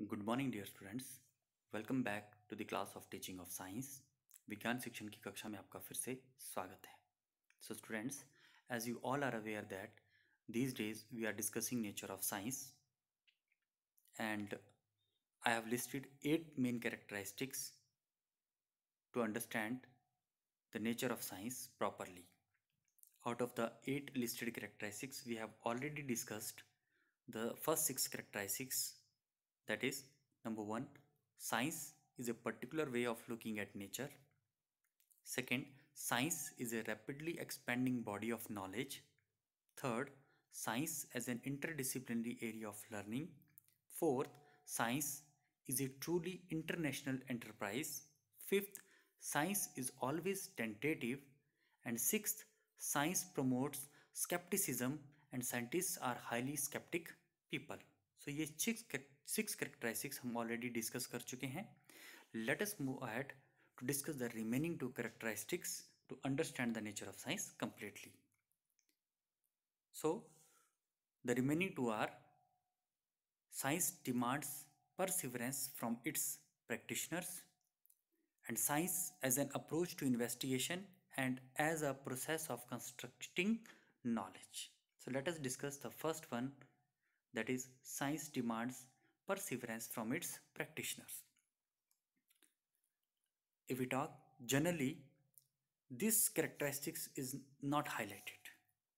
Good morning dear students welcome back to the class of teaching of science विज्ञान शिक्षण की कक्षा में आपका फिर से स्वागत है so students as you all are aware that these days we are discussing nature of science and I have listed eight main characteristics to understand the nature of science properly out of the eight listed characteristics we have already discussed the first six characteristics that is, number one, science is a particular way of looking at nature. Second, science is a rapidly expanding body of knowledge. Third, science as an interdisciplinary area of learning. Fourth, science is a truly international enterprise. Fifth, science is always tentative. And sixth, science promotes skepticism and scientists are highly skeptic people. So, ये six. Six characteristics हम already discuss कर चुके हैं let us move ahead to discuss the remaining two characteristics to understand the nature of science completely so the remaining two are science demands perseverance from its practitioners and science as an approach to investigation and as a process of constructing knowledge. So let us discuss the first one that is science demands perseverance from its practitioners. If we talk generally, this characteristics is not highlighted,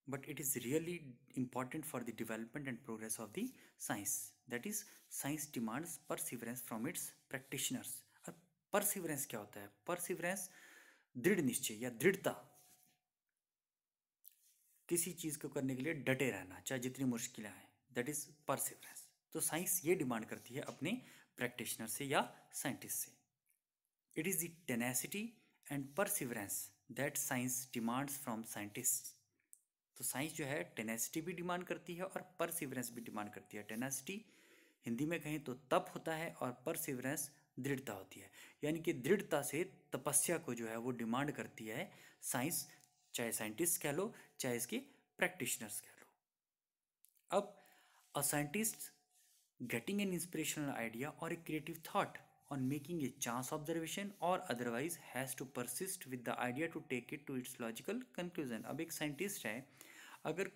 but it is really important for the development and progress of the science. That is, science demands perseverance from its practitioners. और perseverance kya hota hai Perseverance दृढ़ nischay ya dridhta किसी चीज़ को करने के लिए डटे रहना चाहे जितनी मुश्किलें आए दैट इज परसिवरेंस तो साइंस ये डिमांड करती है अपने प्रैक्टिशनर से या साइंटिस्ट से it is the tenacity and perseverance that science demands from scientist तो साइंस जो है टेनेसिटी भी डिमांड करती है और परसिवरेंस भी डिमांड करती है टेनेसिटी हिंदी में कहें तो तप होता है और परसिवरेंस दृढ़ता होती है यानी कि दृढ़ता से तपस्या को जो है वो डिमांड करती है साइंस चाहे साइंटिस्ट कह लो चाहे इसके प्रैक्टिशनर्स कह लो अब a scientist getting an inspirational idea or a creative thought on making a chance observation or otherwise has to persist with the idea to take it to its logical conclusion अब एक scientist है अगर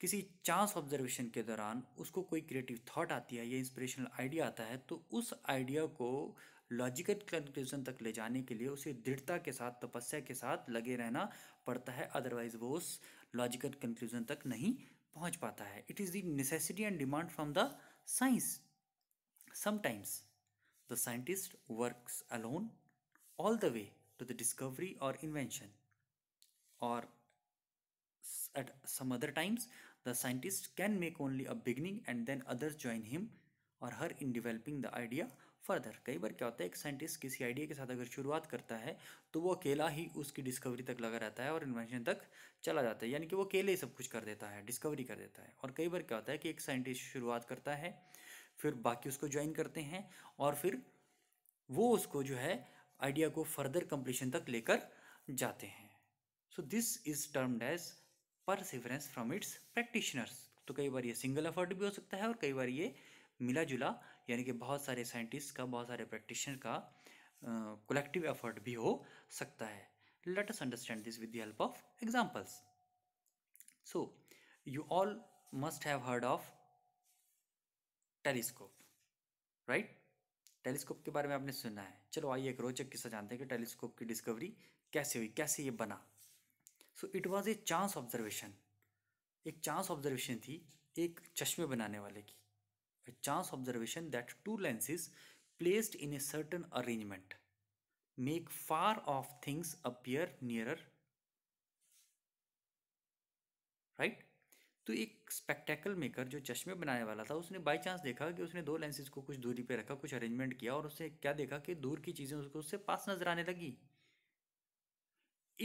किसी chance observation के दौरान उसको कोई creative that आती है या इंस्पिरेशनल आइडिया आता है तो उस आइडिया को लॉजिकल कंक्लूजन तक ले जाने के लिए उसे दृढ़ता के साथ तपस्या के साथ लगे रहना पड़ता है अदरवाइज वो उस लॉजिकल कंक्लूजन तक नहीं पहुंच पाता है it is the necessity and demand from the science. Sometimes the scientist works alone all the way to the discovery or invention, or at some other times, the scientist can make only a beginning and then others join him or her in developing the idea further कई बार क्या होता है एक scientist किसी idea के साथ अगर शुरुआत करता है तो वो अकेला ही उसकी डिस्कवरी तक लगा रहता है और इन्वेंशन तक चला जाता है यानी कि वो अकेले ही सब कुछ कर देता है डिस्कवरी कर देता है और कई बार क्या होता है कि एक साइंटिस्ट शुरुआत करता है फिर बाकी उसको ज्वाइन करते हैं और फिर वो उसको जो है आइडिया को फर्दर कंप्लीशन तक लेकर जाते हैं so this is termed as perseverance from its practitioners तो कई बार ये सिंगल एफर्ट भी हो सकता है और कई बार ये मिला जुला यानी कि बहुत सारे साइंटिस्ट का बहुत सारे प्रैक्टिशनर का कलेक्टिव uh, एफर्ट भी हो सकता है let us understand this with the help of examples so you all must have heard of telescope right telescope के बारे में आपने सुना है चलो आइए एक रोचक किस्सा जानते हैं कि टेलीस्कोप की डिस्कवरी कैसे हुई कैसे ये बना so it was a chance observation एक चांस ऑब्जर्वेशन थी एक चश्मे बनाने वाले की a chance observation that two lenses placed in a certain arrangement make far off things appear nearer right? तो एक स्पेक्टेकल मेकर जो चश्मे बनाने वाला था उसने बाई चांस देखा कि उसने दो लेंसेज को कुछ दूरी पे रखा कुछ अरेंजमेंट किया और उसने क्या देखा कि दूर की चीज़ें उसको उससे पास नजर आने लगी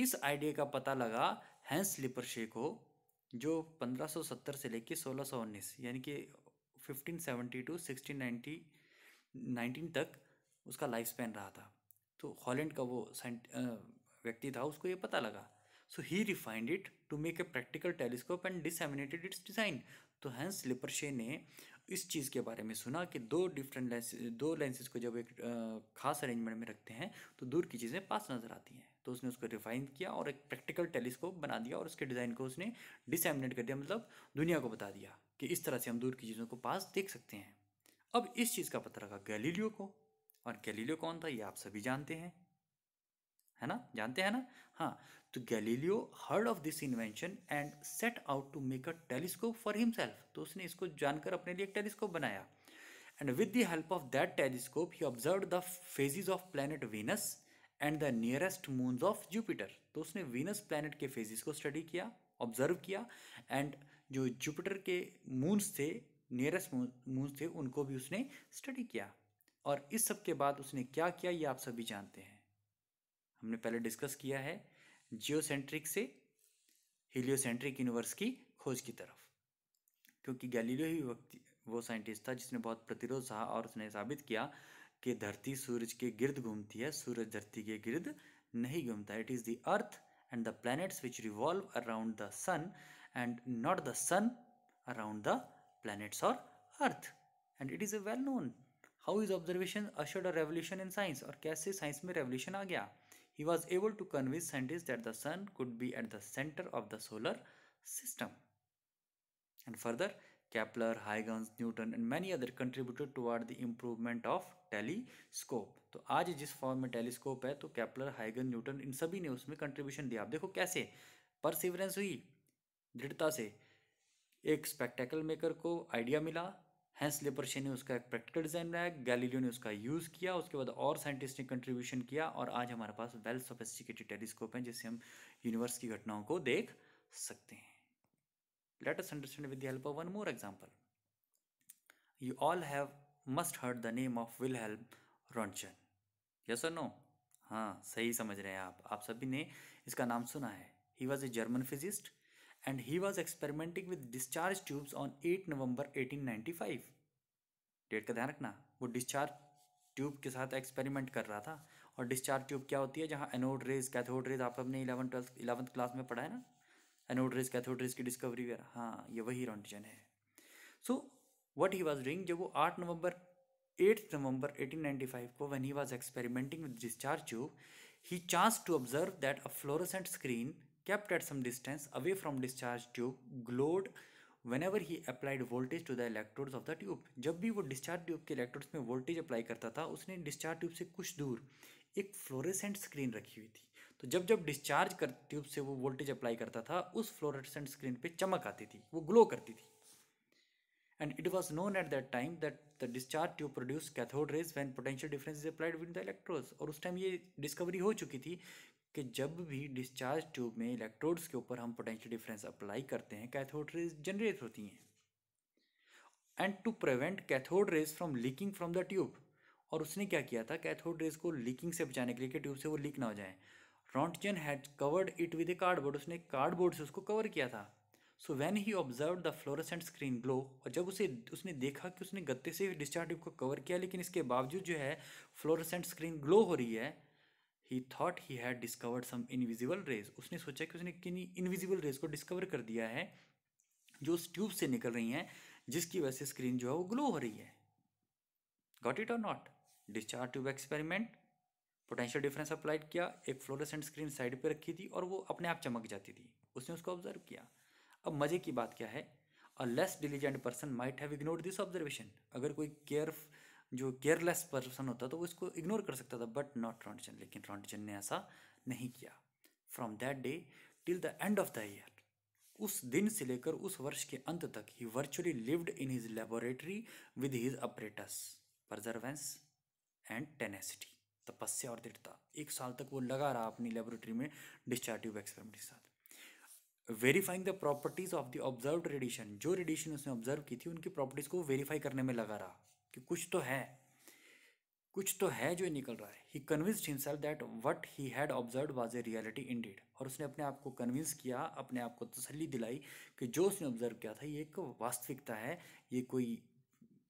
इस आइडिया का पता लगा हैंस लिपरशे को जो 1570 से लेकर 1619 यानी कि fifteen seventy to sixteen ninety nineteen तक उसका लाइफ स्पैन रहा था तो हॉलैंड का वो व्यक्ति था उसको ये पता लगा so he refined it to make a practical telescope and disseminated its design तो हैंस लिपरशे ने इस चीज़ के बारे में सुना कि दो डिफरेंट लेंस दो लेंसेज को जब एक खास अरेंजमेंट में रखते हैं तो दूर की चीज़ें पास नज़र आती हैं तो उसने उसको रिफाइन किया और एक प्रैक्टिकल टेलीस्कोप बना दिया और उसके डिज़ाइन को उसने डिसमिनेट कर दिया मतलब दुनिया को बता दिया कि इस तरह से हम दूर की चीज़ों को पास देख सकते हैं अब इस चीज़ का पता लगा गैलीलियो को और गैलीलियो कौन था ये आप सभी जानते हैं है ना जानते हैं ना हाँ तो Galileo heard of this invention and set out to make a telescope for himself तो उसने इसको जानकर अपने लिए एक टेलीस्कोप बनाया and with the help of that telescope he observe the phases of planet Venus and the nearest moons of Jupiter तो उसने वीनस प्लानट के फेजिस को स्टडी किया ऑब्जर्व किया एंड जो जुपिटर के मून्स थे नियरेस्ट मून्स थे उनको भी उसने स्टडी किया और इस सब के बाद उसने क्या किया ये आप सभी जानते हैं हमने पहले डिस्कस किया है जियोसेंट्रिक से हीलियोसेंट्रिक यूनिवर्स की खोज की तरफ क्योंकि गैलीलियो ही व्यक्ति वो साइंटिस्ट था जिसने बहुत प्रतिरोध सहा और उसने साबित किया कि धरती सूरज के गिर्द घूमती है सूरज धरती के गिर्द नहीं घूमता it is the earth and the planets which revolve around the sun and not the sun around the planets or earth and it is a well known how his observation ushered a revolution in science or kaise science mein revolution aa gaya he was able to convince scientists that the sun could be at the center of the solar system and further Kepler, Huygens, Newton and many other contributed toward the improvement of telescope. तो आज जिस form में telescope है तो Kepler हाइगन Newton इन सभी ने उसमें contribution दिया आप देखो कैसे परसिवरेंस हुई दृढ़ता से एक स्पेक्टेकल मेकर को आइडिया मिला हैंस लेपरशे ने उसका एक प्रैक्टिकल डिज़ाइन बनाया गैलीलियो ने उसका यूज़ किया उसके बाद और साइंटिस्ट ने कंट्रीब्यूशन किया और आज हमारे पास वेल सोफेस्टिकेटेड टेलीस्कोप हैं जिससे हम यूनिवर्स की घटनाओं को देख सकते हैं us understand with the help of one more more you all have must heard the name of Wilhelm Roentgen yes और नो हाँ सही समझ रहे हैं आप आप सभी ने इसका नाम सुना है he was a German physicist and he was experimenting with discharge tubes on 8 नवंबर 1895 डेट का ध्यान रखना वो डिस्चार्ज ट्यूब के साथ एक्सपेरिमेंट कर रहा था और डिस्चार्ज ट्यूब क्या होती है जहाँ एनोड रेज कैथोड रेज आप सबने इलेवन ट्वेल्थ इलेवंथ क्लास में पढ़ा है ना एनोड रेज कैथोड रेज की डिस्कवरी वगैरह हाँ ये वही रॉन्टिजन है so what he was doing जब वो आठ नवंबर एट नवंबर 1895 को when he was experimenting with discharge tube he chance to observe that a fluorescent screen kept at some distance away from discharge tube glowed whenever he applied voltage to the electrodes of the tube जब भी वो discharge tube के electrodes में voltage apply करता था उसने discharge tube से कुछ दूर एक fluorescent screen रखी हुई थी तो जब जब discharge कर tube से वो voltage apply करता था उस fluorescent screen पे चमक आती थी वो glow करती थी and it was known at that time that the discharge tube produced cathode rays when potential difference is applied between the electrodes और उस time ये discovery हो चुकी थी कि जब भी डिस्चार्ज ट्यूब में इलेक्ट्रोड्स के ऊपर हम पोटेंशियल डिफरेंस अप्लाई करते हैं कैथोड रेज जनरेट होती हैं and to prevent cathode rays from leaking from the tube और उसने क्या किया था कैथोड रेज को लीकिंग से बचाने के लिए कि ट्यूब से वो लीक ना हो जाए Roentgen had covered it with a cardboard उसने कार्डबोर्ड से उसको कवर किया था so when he observe the fluorescent screen glow और जब उसे उसने देखा कि उसने गत्ते से डिस्चार्ज ट्यूब को कवर किया लेकिन इसके बावजूद जो है फ्लोरेसेंट स्क्रीन ग्लो हो रही है he thought he had discovered some invisible rays उसने सोचा कि उसने किन इनविजिबल रेज को डिस्कवर कर दिया है जो उस ट्यूब से निकल रही हैं जिसकी वजह से स्क्रीन जो है वो ग्लो हो रही है गॉट इट और not discharge tube experiment potential difference applied किया एक फ्लोरेसेंट स्क्रीन साइड पर रखी थी और वो अपने आप चमक जाती थी उसने उसको ऑब्जर्व किया अब मज़े की बात क्या है a less diligent person might have ignore this observation अगर कोई केयर जो केयरलेस पर्सन होता तो वो इसको इग्नोर कर सकता था बट नॉट रॉन्टिजन लेकिन रॉन्टिजन ने ऐसा नहीं किया from that day till the end of the year उस दिन से लेकर उस वर्ष के अंत तक he virtually lived in his laboratory with his apparatus perseverance and tenacity तपस्या और दृढ़ता एक साल तक वो लगा रहा अपनी लेबोरेटरी में ट्यूब एक्सपेरिमेंट के साथ verifying the properties of the observe radiation जो रेडिएशन उसने ऑब्जर्व की थी उनकी प्रॉपर्टीज को वेरीफाई करने में लगा रहा कि कुछ तो है कुछ तो है जो निकल रहा है he convinced himself that what he had observe was a reality indeed और उसने अपने आप को कन्विंस किया अपने आप को तसली दिलाई कि जो उसने ऑब्जर्व किया था ये एक वास्तविकता है ये कोई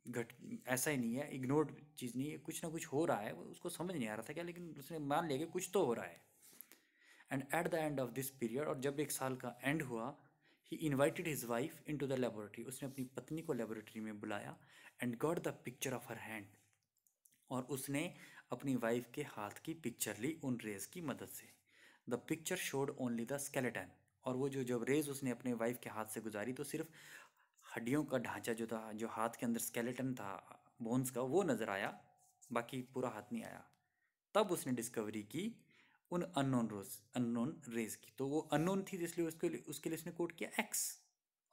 घट ऐसा ही नहीं है इग्नोर्ड चीज़ नहीं है कुछ ना कुछ हो रहा है उसको समझ नहीं आ रहा था क्या लेकिन उसने मान लिया कि कुछ तो हो रहा है and at the end of this period और जब एक साल का एंड हुआ he invited his wife in to the laboratory उसने अपनी पत्नी को लेबोरेटरी में बुलाया and got the picture of her hand और उसने अपनी वाइफ के हाथ की पिक्चर ली उन रेज की मदद से the picture showed only the skeleton और वो जो जब रेज उसने अपने वाइफ के हाथ से गुजारी तो सिर्फ हड्डियों का ढांचा जो था जो हाथ के अंदर स्केलेटन था बोन्स का वो नज़र आया बाकी पूरा हाथ नहीं आया तब उसने डिस्कवरी की उन अननोन रोज अननोन रेज की तो वो अननोन थी इसलिए उसके लिए उसके लिए उसने कोट किया एक्स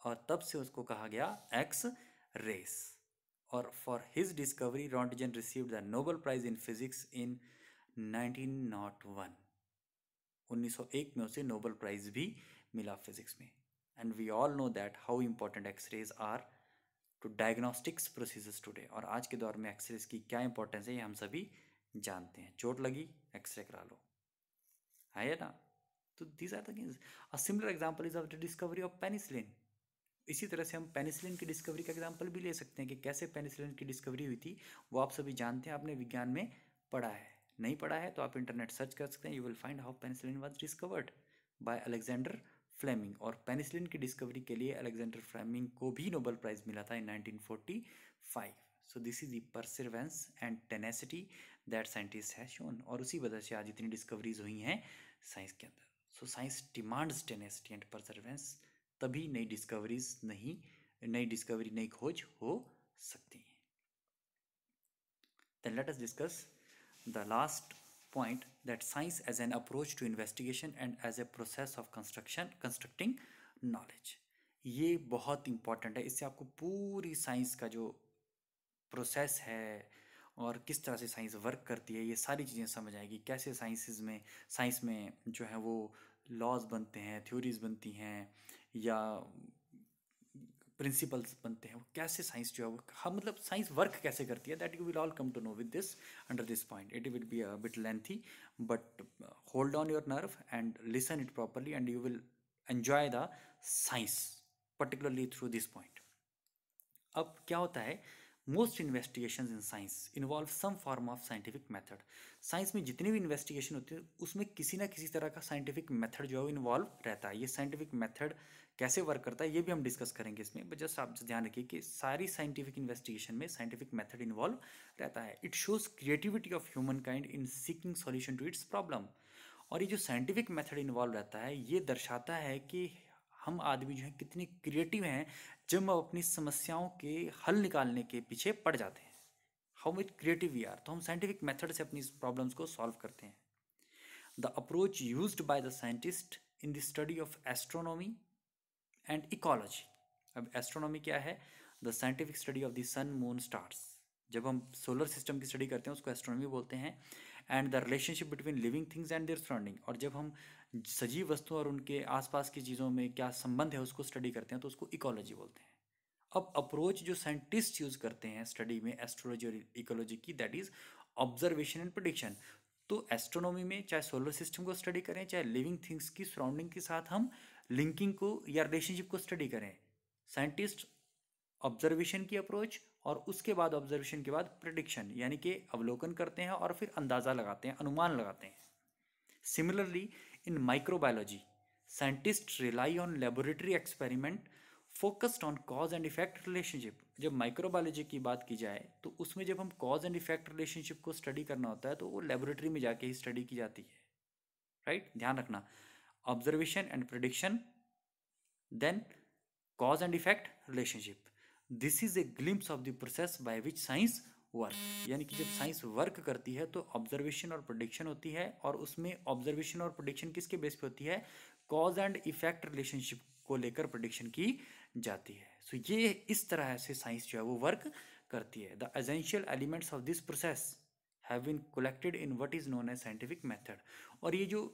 और तब से उसको कहा गया एक्स रेस और for his discovery Roentgen receive the Nobel prize in physics in 1901 1901 में उसे नोबल प्राइज भी मिला फिजिक्स में and we all know that how important x rays are to diagnostics procedures today और आज के दौर में एक्सरेज की क्या इंपॉर्टेंस है ये हम सभी जानते हैं चोट लगी एक्सरे करा लो है ना तो these are the games a similar example is of the discovery of penicillin इसी तरह से हम पेनिसिलिन की डिस्कवरी का एग्जाम्पल भी ले सकते हैं कि कैसे पेनिसिलिन की डिस्कवरी हुई थी वो आप सभी जानते हैं आपने विज्ञान में पढ़ा है नहीं पढ़ा है तो आप इंटरनेट सर्च कर सकते हैं you will find how penicillin was discovered by Alexander Fleming और पेनिसिलिन की डिस्कवरी के लिए अलेक्जेंडर फ्लेमिंग को भी नोबल प्राइज़ मिला था in five so this is the perseverance and tenacity that scientist है शोन और उसी वजह से आज इतनी डिस्कवरीज हुई हैं साइंस के अंदर so science demands tenacity and perseverance तभी नई डिस्कवरीज नहीं नई डिस्कवरी नई खोज हो सकती है let let discuss the last point that science as an approach to investigation and as a process of construction constructing knowledge ये बहुत इंपॉर्टेंट है इससे आपको पूरी साइंस का जो प्रोसेस है और किस तरह से साइंस वर्क करती है ये सारी चीज़ें समझ आएगी कैसे साइंसेस में साइंस में जो है वो लॉज बनते हैं थ्योरीज बनती हैं या प्रिंसिपल्स बनते हैं वो कैसे साइंस जो है वो हम हाँ, मतलब साइंस वर्क कैसे करती है that you will all come to know with this under this point it will be a bit lengthy but hold on your nerve and listen it properly and you will enjoy the science particularly through this point अब क्या होता है most investigation in science involve some form of scientific method science में जितनी भी investigation होती है उसमें किसी ना किसी तरह का साइंटिफिक मेथड जो है इन्वॉल्व रहता है ये साइंटिफिक मेथड कैसे वर्क करता है ये भी हम डिस्कस करेंगे इसमें बट जस्ट आप ध्यान रखिए कि सारी साइंटिफिक इन्वेस्टिगेशन में साइंटिफिक मेथड इन्वॉल्व रहता है it shows creativity of human kind in seeking solution to its problem और ये जो साइंटिफिक मेथड इन्वॉल्व रहता है ये दर्शाता है कि हम आदमी जो है कितने क्रिएटिव हैं जब हम अपनी समस्याओं के हल निकालने के पीछे पड़ जाते हैं how much creative we are तो हम साइंटिफिक मेथड से अपनी प्रॉब्लम्स को सॉल्व करते हैं the approach use by the scientist in the study of astronomy and ecology अब एस्ट्रोनॉमी क्या है the scientific study of the sun moon stars जब हम सोलर सिस्टम की स्टडी करते हैं उसको एस्ट्रोनॉमी बोलते हैं and the relationship between living things and their surrounding और जब हम सजीव वस्तुओं और उनके आसपास की चीज़ों में क्या संबंध है उसको स्टडी करते हैं तो उसको इकोलॉजी बोलते हैं अब अप्रोच जो साइंटिस्ट यूज़ करते हैं स्टडी में एस्ट्रोलॉजी और इकोलॉजी की that is observation and prediction तो एस्ट्रोनॉमी में चाहे सोलर सिस्टम को स्टडी करें चाहे लिविंग थिंग्स की सराउंडिंग के साथ हम लिंकिंग को या रिलेशनशिप को स्टडी करें साइंटिस्ट ऑब्जर्वेशन की अप्रोच और उसके बाद ऑब्जर्वेशन के बाद प्रडिक्शन यानी कि अवलोकन करते हैं और फिर अंदाज़ा लगाते हैं अनुमान लगाते हैं similarly in microbiology scientist rely on laboratory experiment focused on cause and effect relationship जब माइक्रोबायोलॉजी की बात की जाए तो उसमें जब हम कॉज एंड इफेक्ट रिलेशनशिप को स्टडी करना होता है तो वो लेबोरेटरी में जाके ही स्टडी की जाती है राइट right? ध्यान रखना observation and prediction then cause and effect relationship this is a glimpse of the process by which science work यानी कि जब साइंस वर्क करती है तो ऑब्जर्वेशन और प्रोडिक्शन होती है और उसमें ऑब्जर्वेशन और प्रोडिक्शन किसके बेस पे होती है कॉज एंड इफेक्ट रिलेशनशिप को लेकर प्रोडिक्शन की जाती है सो so, ये इस तरह से साइंस जो है वो वर्क करती है the essential elements of this process have been collected in what is known as scientific method और ये जो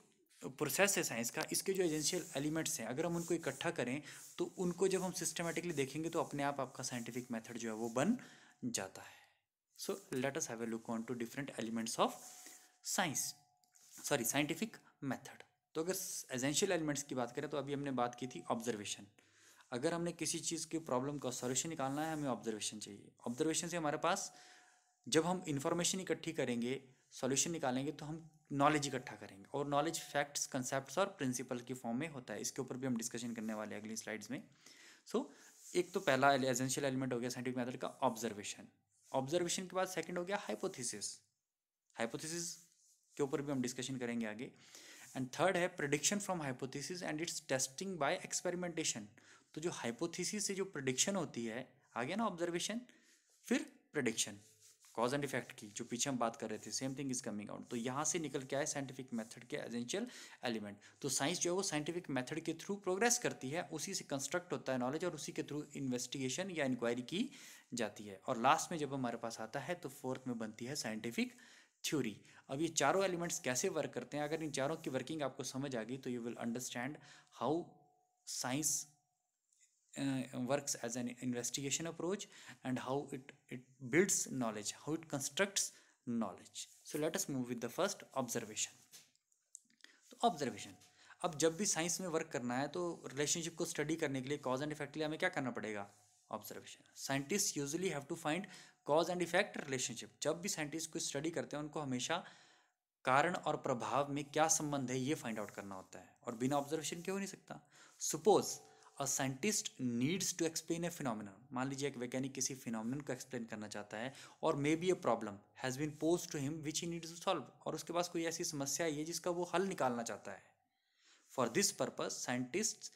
प्रोसेस है साइंस का इसके जो एजेंशियल एलिमेंट्स हैं अगर हम उनको इकट्ठा करें तो उनको जब हम सिस्टमेटिकली देखेंगे तो अपने आप आपका साइंटिफिक मेथड जो है वो बन जाता है so let us have a look on two different elements of science sorry scientific method तो अगर एजेंशियल एलिमेंट्स की बात करें तो अभी हमने बात की थी ऑब्जर्वेशन अगर हमने किसी चीज़ की प्रॉब्लम का सॉल्यूशन निकालना है हमें ऑब्जर्वेशन चाहिए ऑब्जर्वेशन से हमारे पास जब हम इन्फॉर्मेशन इकट्ठी करेंगे सॉल्यूशन निकालेंगे तो हम नॉलेज इकट्ठा करेंगे और नॉलेज फैक्ट्स कंसेप्ट और प्रिंसिपल की फॉर्म में होता है इसके ऊपर भी हम डिस्कशन करने वाले अगली स्लाइड्स में सो so, एक तो पहला एसेंशियल एलिमेंट हो गया साइंटिफिक मैथड का ऑब्जर्वेशन ऑब्जर्वेशन के बाद सेकेंड हो गया हाइपोथिस हाइपोथिस के ऊपर भी हम डिस्कशन करेंगे आगे एंड थर्ड है prediction from hypothesis and its testing by experimentation तो जो हाइपोथिस से जो प्रडिक्शन होती है आ गया ना ऑब्जर्वेशन फिर प्रडिक्शन कॉज एंड इफेक्ट की जो पीछे हम बात कर रहे थे same thing is coming out तो यहाँ से निकल के आए साइंटिफिक मेथड के एजेंशियल एलिमेंट तो साइंस जो है वो साइंटिफिक मेथड के थ्रू प्रोग्रेस करती है उसी से कंस्ट्रक्ट होता है नॉलेज और उसी के थ्रू इन्वेस्टिगेशन या इंक्वायरी की जाती है और लास्ट में जब हमारे पास आता है तो फोर्थ में बनती है साइंटिफिक थ्योरी अब ये चारों एलिमेंट्स कैसे वर्क करते हैं अगर इन चारों की वर्किंग आपको समझ आ गई तो you will understand how science uh, works as an investigation approach and how it it builds knowledge how it constructs knowledge so let us move with the first observation तो ऑब्जर्वेशन अब जब भी science में work करना है तो relationship को study करने के लिए कॉज एंड इफेक्ट के लिए हमें क्या करना पड़ेगा observation scientist usually have to find cause and effect relationship जब भी साइंटिस्ट को स्टडी करते हैं उनको हमेशा कारण और प्रभाव में क्या संबंध है ये फाइंड आउट करना होता है और बिना ऑब्जर्वेशन क्यों नहीं सकता suppose a scientist needs to explain a phenomenon मान लीजिए एक वैज्ञानिक किसी फिनोमिनन को एक्सप्लेन करना चाहता है और maybe a problem has been pose to him which he needs to solve और उसके पास कोई ऐसी समस्या आई है जिसका वो हल निकालना चाहता है for this purpose scientist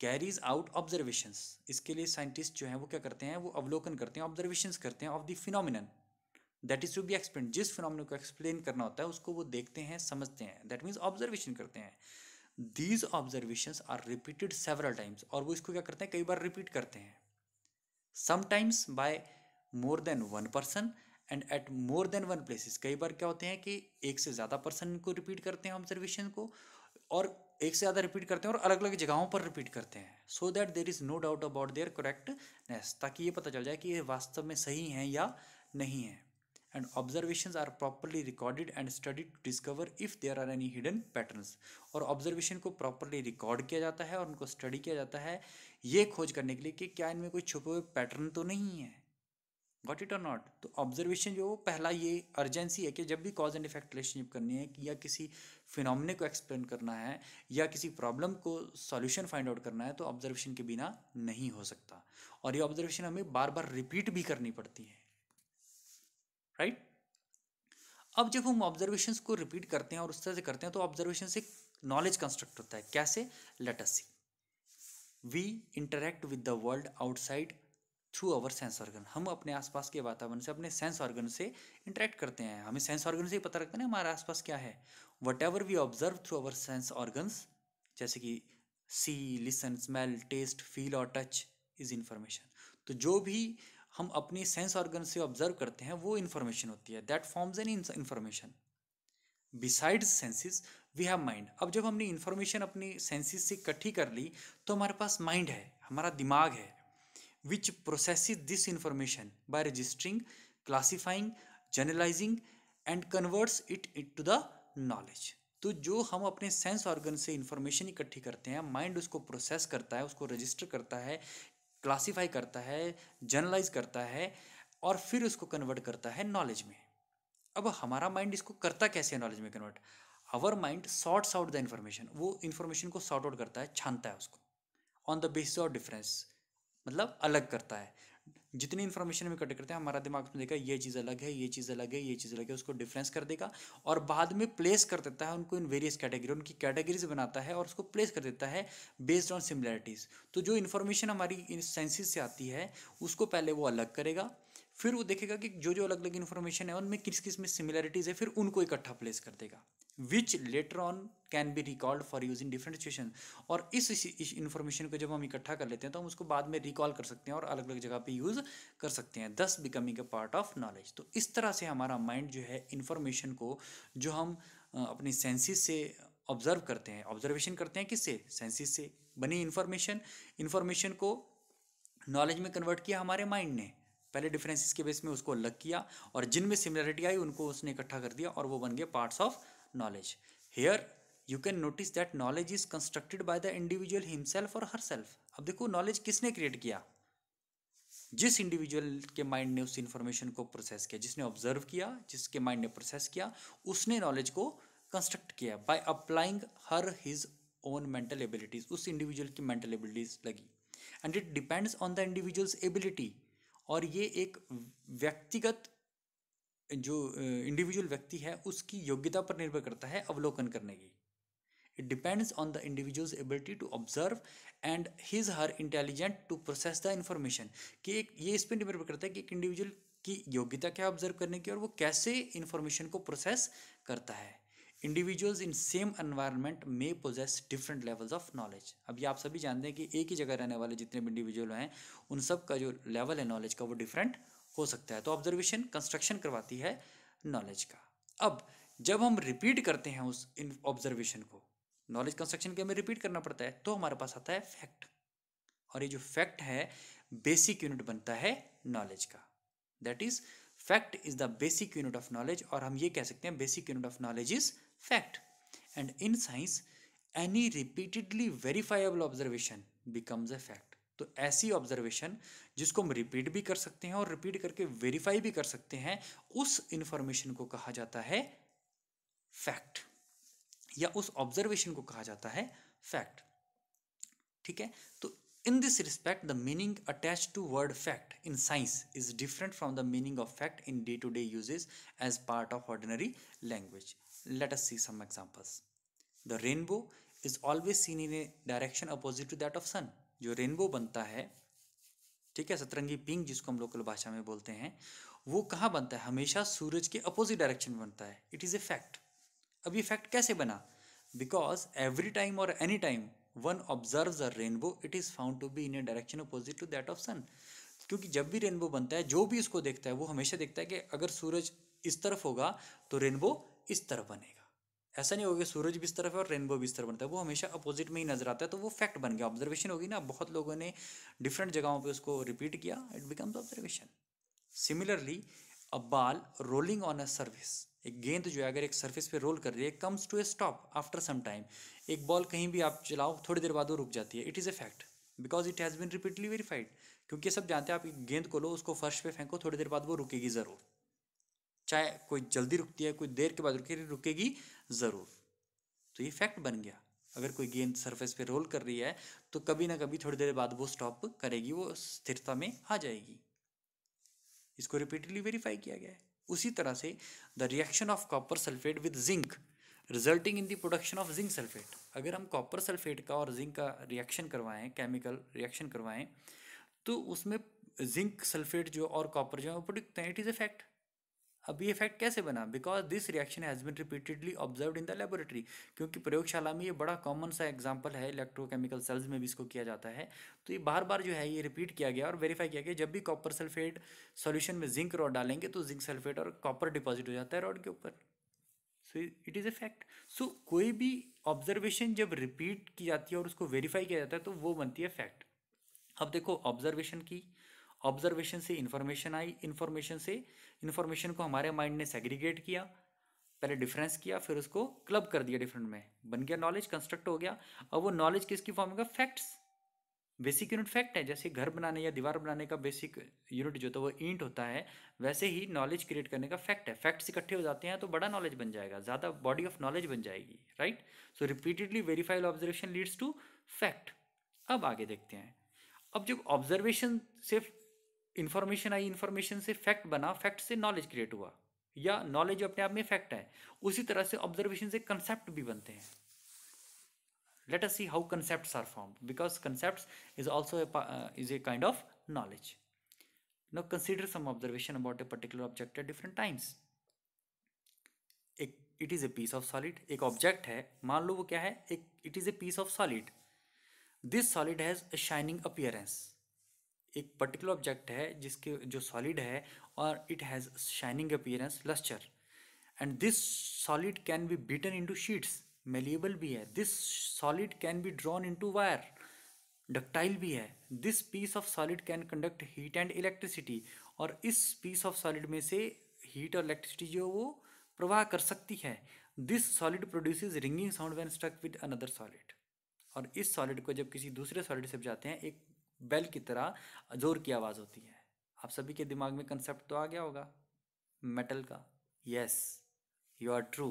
carries out observations इसके लिए साइंटिस्ट जो है वो क्या करते हैं वो अवलोकन करते हैं ऑब्जर्वेशंस करते हैं of the phenomenon that is to be explain जिस फिनोमिन को एक्सप्लेन करना होता है उसको वो देखते हैं समझते हैं दैट मीन्स ऑब्जर्वेशन करते हैं these observation are repeated several times और वो इसको क्या करते हैं कई बार रिपीट करते हैं sometimes by more than one person and at more than one places कई बार क्या होते हैं कि एक से ज़्यादा पर्सन को रिपीट करते हैं ऑब्जर्वेशन को और एक से ज़्यादा रिपीट करते हैं और अलग अलग जगहों पर रिपीट करते हैं so that there is no doubt about their correctness ताकि ये पता चल जाए कि ये वास्तव में सही हैं या नहीं है and observation are properly recorded and study to discover if there are any hidden patterns और ऑब्जर्वेशन को प्रॉपरली रिकॉर्ड किया जाता है और उनको स्टडी किया जाता है ये खोज करने के लिए कि क्या इनमें कोई छुपे हुए पैटर्न तो नहीं है गॉट इट और नॉट तो ऑब्जर्वेशन जो पहला ये अर्जेंसी है कि जब भी कॉज एंड इफेक्ट रिलेशनशिप करनी है या किसी फिनोमिने को एक्सप्लेन करना है या किसी प्रॉब्लम को सॉल्यूशन फाइंड आउट करना है तो ऑब्जर्वेशन के बिना नहीं हो सकता और ये ऑब्जर्वेशन हमें बार बार रिपीट भी करनी पड़ती है राइट अब जब हम ऑब्जर्वेशन को रिपीट करते हैं और उस तरह से करते हैं तो ऑब्जर्वेशन से नॉलेज कंस्ट्रक्ट होता है कैसे let us see we interact with the world outside through our sense organ हम अपने आसपास के वातावरण से अपने सेंस ऑर्गन से इंटरेक्ट करते हैं हमें सेंस ऑर्गन से ही पता लगता है ना हमारे आसपास क्या है whatever we observe through our sense organs जैसे कि see listen smell taste feel और टच इज इन्फॉर्मेशन तो जो भी हम अपनी सेंस ऑर्गन से ऑब्जर्व करते हैं वो इन्फॉर्मेशन होती है that forms an information besides senses we have mind अब जब हमने इन्फॉर्मेशन अपनी सेंसेस से इकट्ठी कर ली तो हमारे पास माइंड है हमारा दिमाग है which process this information by registering classifying generalizing and converts it it to the knowledge तो जो हम अपने सेंस ऑर्गन से इन्फॉर्मेशन इकट्ठी करते हैं माइंड उसको प्रोसेस करता है उसको रजिस्टर करता है क्लासीफाई करता है जर्नलाइज करता है और फिर उसको कन्वर्ट करता है नॉलेज में अब हमारा माइंड इसको करता कैसे है नॉलेज में convert our mind sorts out the information वो इन्फॉर्मेशन को सॉर्ट आउट करता है छानता है उसको on the basis of difference मतलब अलग करता है जितनी इन्फॉर्मेशन हम इकट्ठे करते हैं हमारा दिमाग में देखा ये चीज़ अलग है ये चीज़ अलग है ये चीज़ अलग है उसको डिफरेंस कर देगा और बाद में प्लेस कर देता है उनको इन वेरियस कैटेगरी उनकी कैटेगरीज बनाता है और उसको प्लेस कर देता है बेस्ड ऑन सिमिलैरिटीज़ तो जो इन्फॉर्मेशन हमारी इन से आती है उसको पहले वो अलग करेगा फिर वो देखेगा कि जो जो अलग अलग इन्फॉर्मेशन है उनमें किस किस में सिमिलैरिटीज़ है फिर उनको इकट्ठा प्लेस कर देगा which later on can be recalled for use in different situation और इस इंफॉर्मेशन इन्फॉर्मेशन को जब हम इकट्ठा कर लेते हैं तो हम उसको बाद में रिकॉल कर सकते हैं और अलग अलग जगह पे यूज़ कर सकते हैं thus becoming a part of knowledge तो इस तरह से हमारा माइंड जो है इन्फॉर्मेशन को जो हम अपनी सेंसिस से ऑब्जर्व करते हैं ऑब्जर्वेशन करते हैं किससे सेंसिस से बनी इन्फॉर्मेशन इन्फॉर्मेशन को नॉलेज में कन्वर्ट किया हमारे माइंड ने पहले डिफरेंसेस के बेस में उसको अलग किया और जिनमें सिमिलरिटी आई उनको उसने इकट्ठा कर दिया और वो बन गए parts of knowledge. Here you can notice that knowledge is constructed by the individual himself और हर सेल्फ अब देखो नॉलेज किसने क्रिएट किया जिस इंडिविजुअल के माइंड ने उस इन्फॉर्मेशन को प्रोसेस किया जिसने ऑब्जर्व किया जिसके माइंड ने प्रोसेस किया उसने नॉलेज को कंस्ट्रक्ट किया by applying her his own mental abilities उस इंडिविजुअल की मेंटल एबिलिटीज लगी and it depends on the individual's ability और ये एक व्यक्तिगत जो इंडिविजुअल व्यक्ति है उसकी योग्यता पर निर्भर करता है अवलोकन करने की it depends on the individual's ability to observe and his her intelligent to process the information कि एक ये इस पर निर्भर करता है कि एक इंडिविजुअल की योग्यता क्या ऑब्जर्व करने की और वो कैसे इन्फॉर्मेशन को प्रोसेस करता है individuals in same environment may possess different levels of knowledge अब ये आप सभी जानते हैं कि एक ही जगह रहने वाले जितने भी इंडिविजुअल हैं उन सब का जो लेवल है नॉलेज का वो डिफरेंट हो सकता है तो ऑब्जर्वेशन कंस्ट्रक्शन करवाती है नॉलेज का अब जब हम रिपीट करते हैं उस इन ऑब्जर्वेशन को नॉलेज कंस्ट्रक्शन के हमें रिपीट करना पड़ता है तो हमारे पास आता है फैक्ट और ये जो फैक्ट है बेसिक यूनिट बनता है नॉलेज का that is fact is the basic unit of knowledge और हम ये कह सकते हैं basic unit of knowledge is fact and in science any repeatedly verifiable observation becomes a fact तो ऐसी ऑब्जर्वेशन जिसको हम रिपीट भी कर सकते हैं और रिपीट करके वेरीफाई भी कर सकते हैं उस इंफॉर्मेशन को कहा जाता है फैक्ट या उस ऑब्जर्वेशन को कहा जाता है फैक्ट ठीक है तो in this respect the meaning attach to word fact in science is different from the meaning of fact in day to day uses as part of ordinary language let us see some examples the rainbow is always seen in a direction opposite to that of sun जो rainbow बनता है ठीक है सतरंगी pink जिसको हम local भाषा में बोलते हैं वो कहाँ बनता है हमेशा सूरज के अपोजिट डायरेक्शन में बनता है इट इज़ ए फैक्ट अब ये फैक्ट कैसे बना बिकॉज एवरी टाइम और any time one observe the rainbow it is found to be in a direction opposite to that of sun क्योंकि जब भी रेनबो बनता है जो भी उसको देखता है वो हमेशा देखता है कि अगर सूरज इस तरफ होगा तो रेनबो इस तरफ बनेगा ऐसा नहीं होगा सूरज भी इस तरफ है और रेनबो भी इस तरफ बनता है वो हमेशा अपोजिट में ही नजर आता है तो वो फैक्ट बन गया ऑब्जर्वेशन होगी ना बहुत लोगों ने डिफरेंट जगहों पे उसको रिपीट किया it becomes observation similarly a ball rolling on a service एक गेंद जो है अगर एक सर्विस पे रोल कर रही है comes to a stop after some time एक बॉल कहीं भी आप चलाओ थोड़ी देर बाद वो रुक जाती है it is a fact because it has been repeatedly verified क्योंकि सब जानते हैं आप एक गेंद को लो उसको फर्श पे फेंको थोड़ी देर बाद वो रुकेगी ज़रूर चाहे कोई जल्दी रुकती है कोई देर के बाद रुकेगी रुकेगी ज़रूर तो ये फैक्ट बन गया अगर कोई गेंद सरफेस पे रोल कर रही है तो कभी ना कभी थोड़ी देर बाद वो स्टॉप करेगी वो स्थिरता में आ जाएगी इसको रिपीटेडली वेरीफाई किया गया है उसी तरह से the reaction of copper sulphate with zinc resulting in the production of zinc sulphate अगर हम कॉपर सल्फेट का और जिंक का रिएक्शन करवाएं केमिकल रिएक्शन करवाएं तो उसमें जिंक सल्फेट जो और कॉपर जो है वो product it is a fact अब ये फैक्ट कैसे बना because this reaction has been repeatedly observe in the laboratory क्योंकि प्रयोगशाला में ये बड़ा कॉमन सा एग्जाम्पल है इलेक्ट्रोकेमिकल सेल्स में भी इसको किया जाता है तो ये बार बार जो है ये रिपीट किया गया और वेरीफाई किया गया जब भी कॉपर सल्फेट सोल्यूशन में जिंक रॉड डालेंगे तो जिंक सल्फेट और कॉपर डिपॉजिट हो जाता है रॉड के ऊपर so it is a fact so कोई भी ऑब्जर्वेशन जब रिपीट की जाती है और उसको वेरीफाई किया जाता है तो वो बनती है फैक्ट अब देखो ऑब्जर्वेशन की ऑब्जर्वेशन से इन्फॉर्मेशन आई इन्फॉर्मेशन से इन्फॉर्मेशन को हमारे माइंड ने सेग्रीगेट किया पहले डिफरेंस किया फिर उसको क्लब कर दिया डिफरेंट में बन गया नॉलेज कंस्ट्रक्ट हो गया और वो नॉलेज किसकी फॉर्म होगा फैक्ट्स बेसिक यूनिट फैक्ट है जैसे घर बनाने या दीवार बनाने का बेसिक यूनिट जो था तो है वो ईंट होता है वैसे ही नॉलेज क्रिएट करने का फैक्ट है फैक्ट्स इकट्ठे हो जाते हैं तो बड़ा नॉलेज बन जाएगा ज़्यादा बॉडी ऑफ नॉलेज बन जाएगी right so repeatedly verified observation leads to fact अब आगे देखते हैं अब जो ऑब्जर्वेशन सिर्फ इन्फॉर्मेशन आई इन्फॉर्मेशन से फैक्ट बना फैक्ट से नॉलेज क्रिएट हुआ या नॉलेज अपने आप में फैक्ट है उसी तरह से ऑब्जर्वेशन से कंसेप्ट भी बनते हैं let us see how concept are form because concept is also is a kind of knowledge no consider some observation about a particular object at different times एक it is a piece of solid एक object है मान लो वो क्या है एक it is a piece of solid this solid has a shining appearance एक पर्टिकुलर ऑब्जेक्ट है जिसके जो सॉलिड है और it has shining appearance lustre and this solid can be beaten into sheets malleable भी है this solid can be drawn into wire ductile भी है this piece of solid can conduct heat and electricity और इस piece of solid में से heat और electricity जो वो प्रवाह कर सकती है this solid produces ringing sound when stuck with another solid और इस सॉलिड को जब किसी दूसरे सॉलिड से जाते हैं एक बेल की तरह जोर की आवाज़ होती है आप सभी के दिमाग में कंसेप्ट तो आ गया होगा मेटल का yes you are true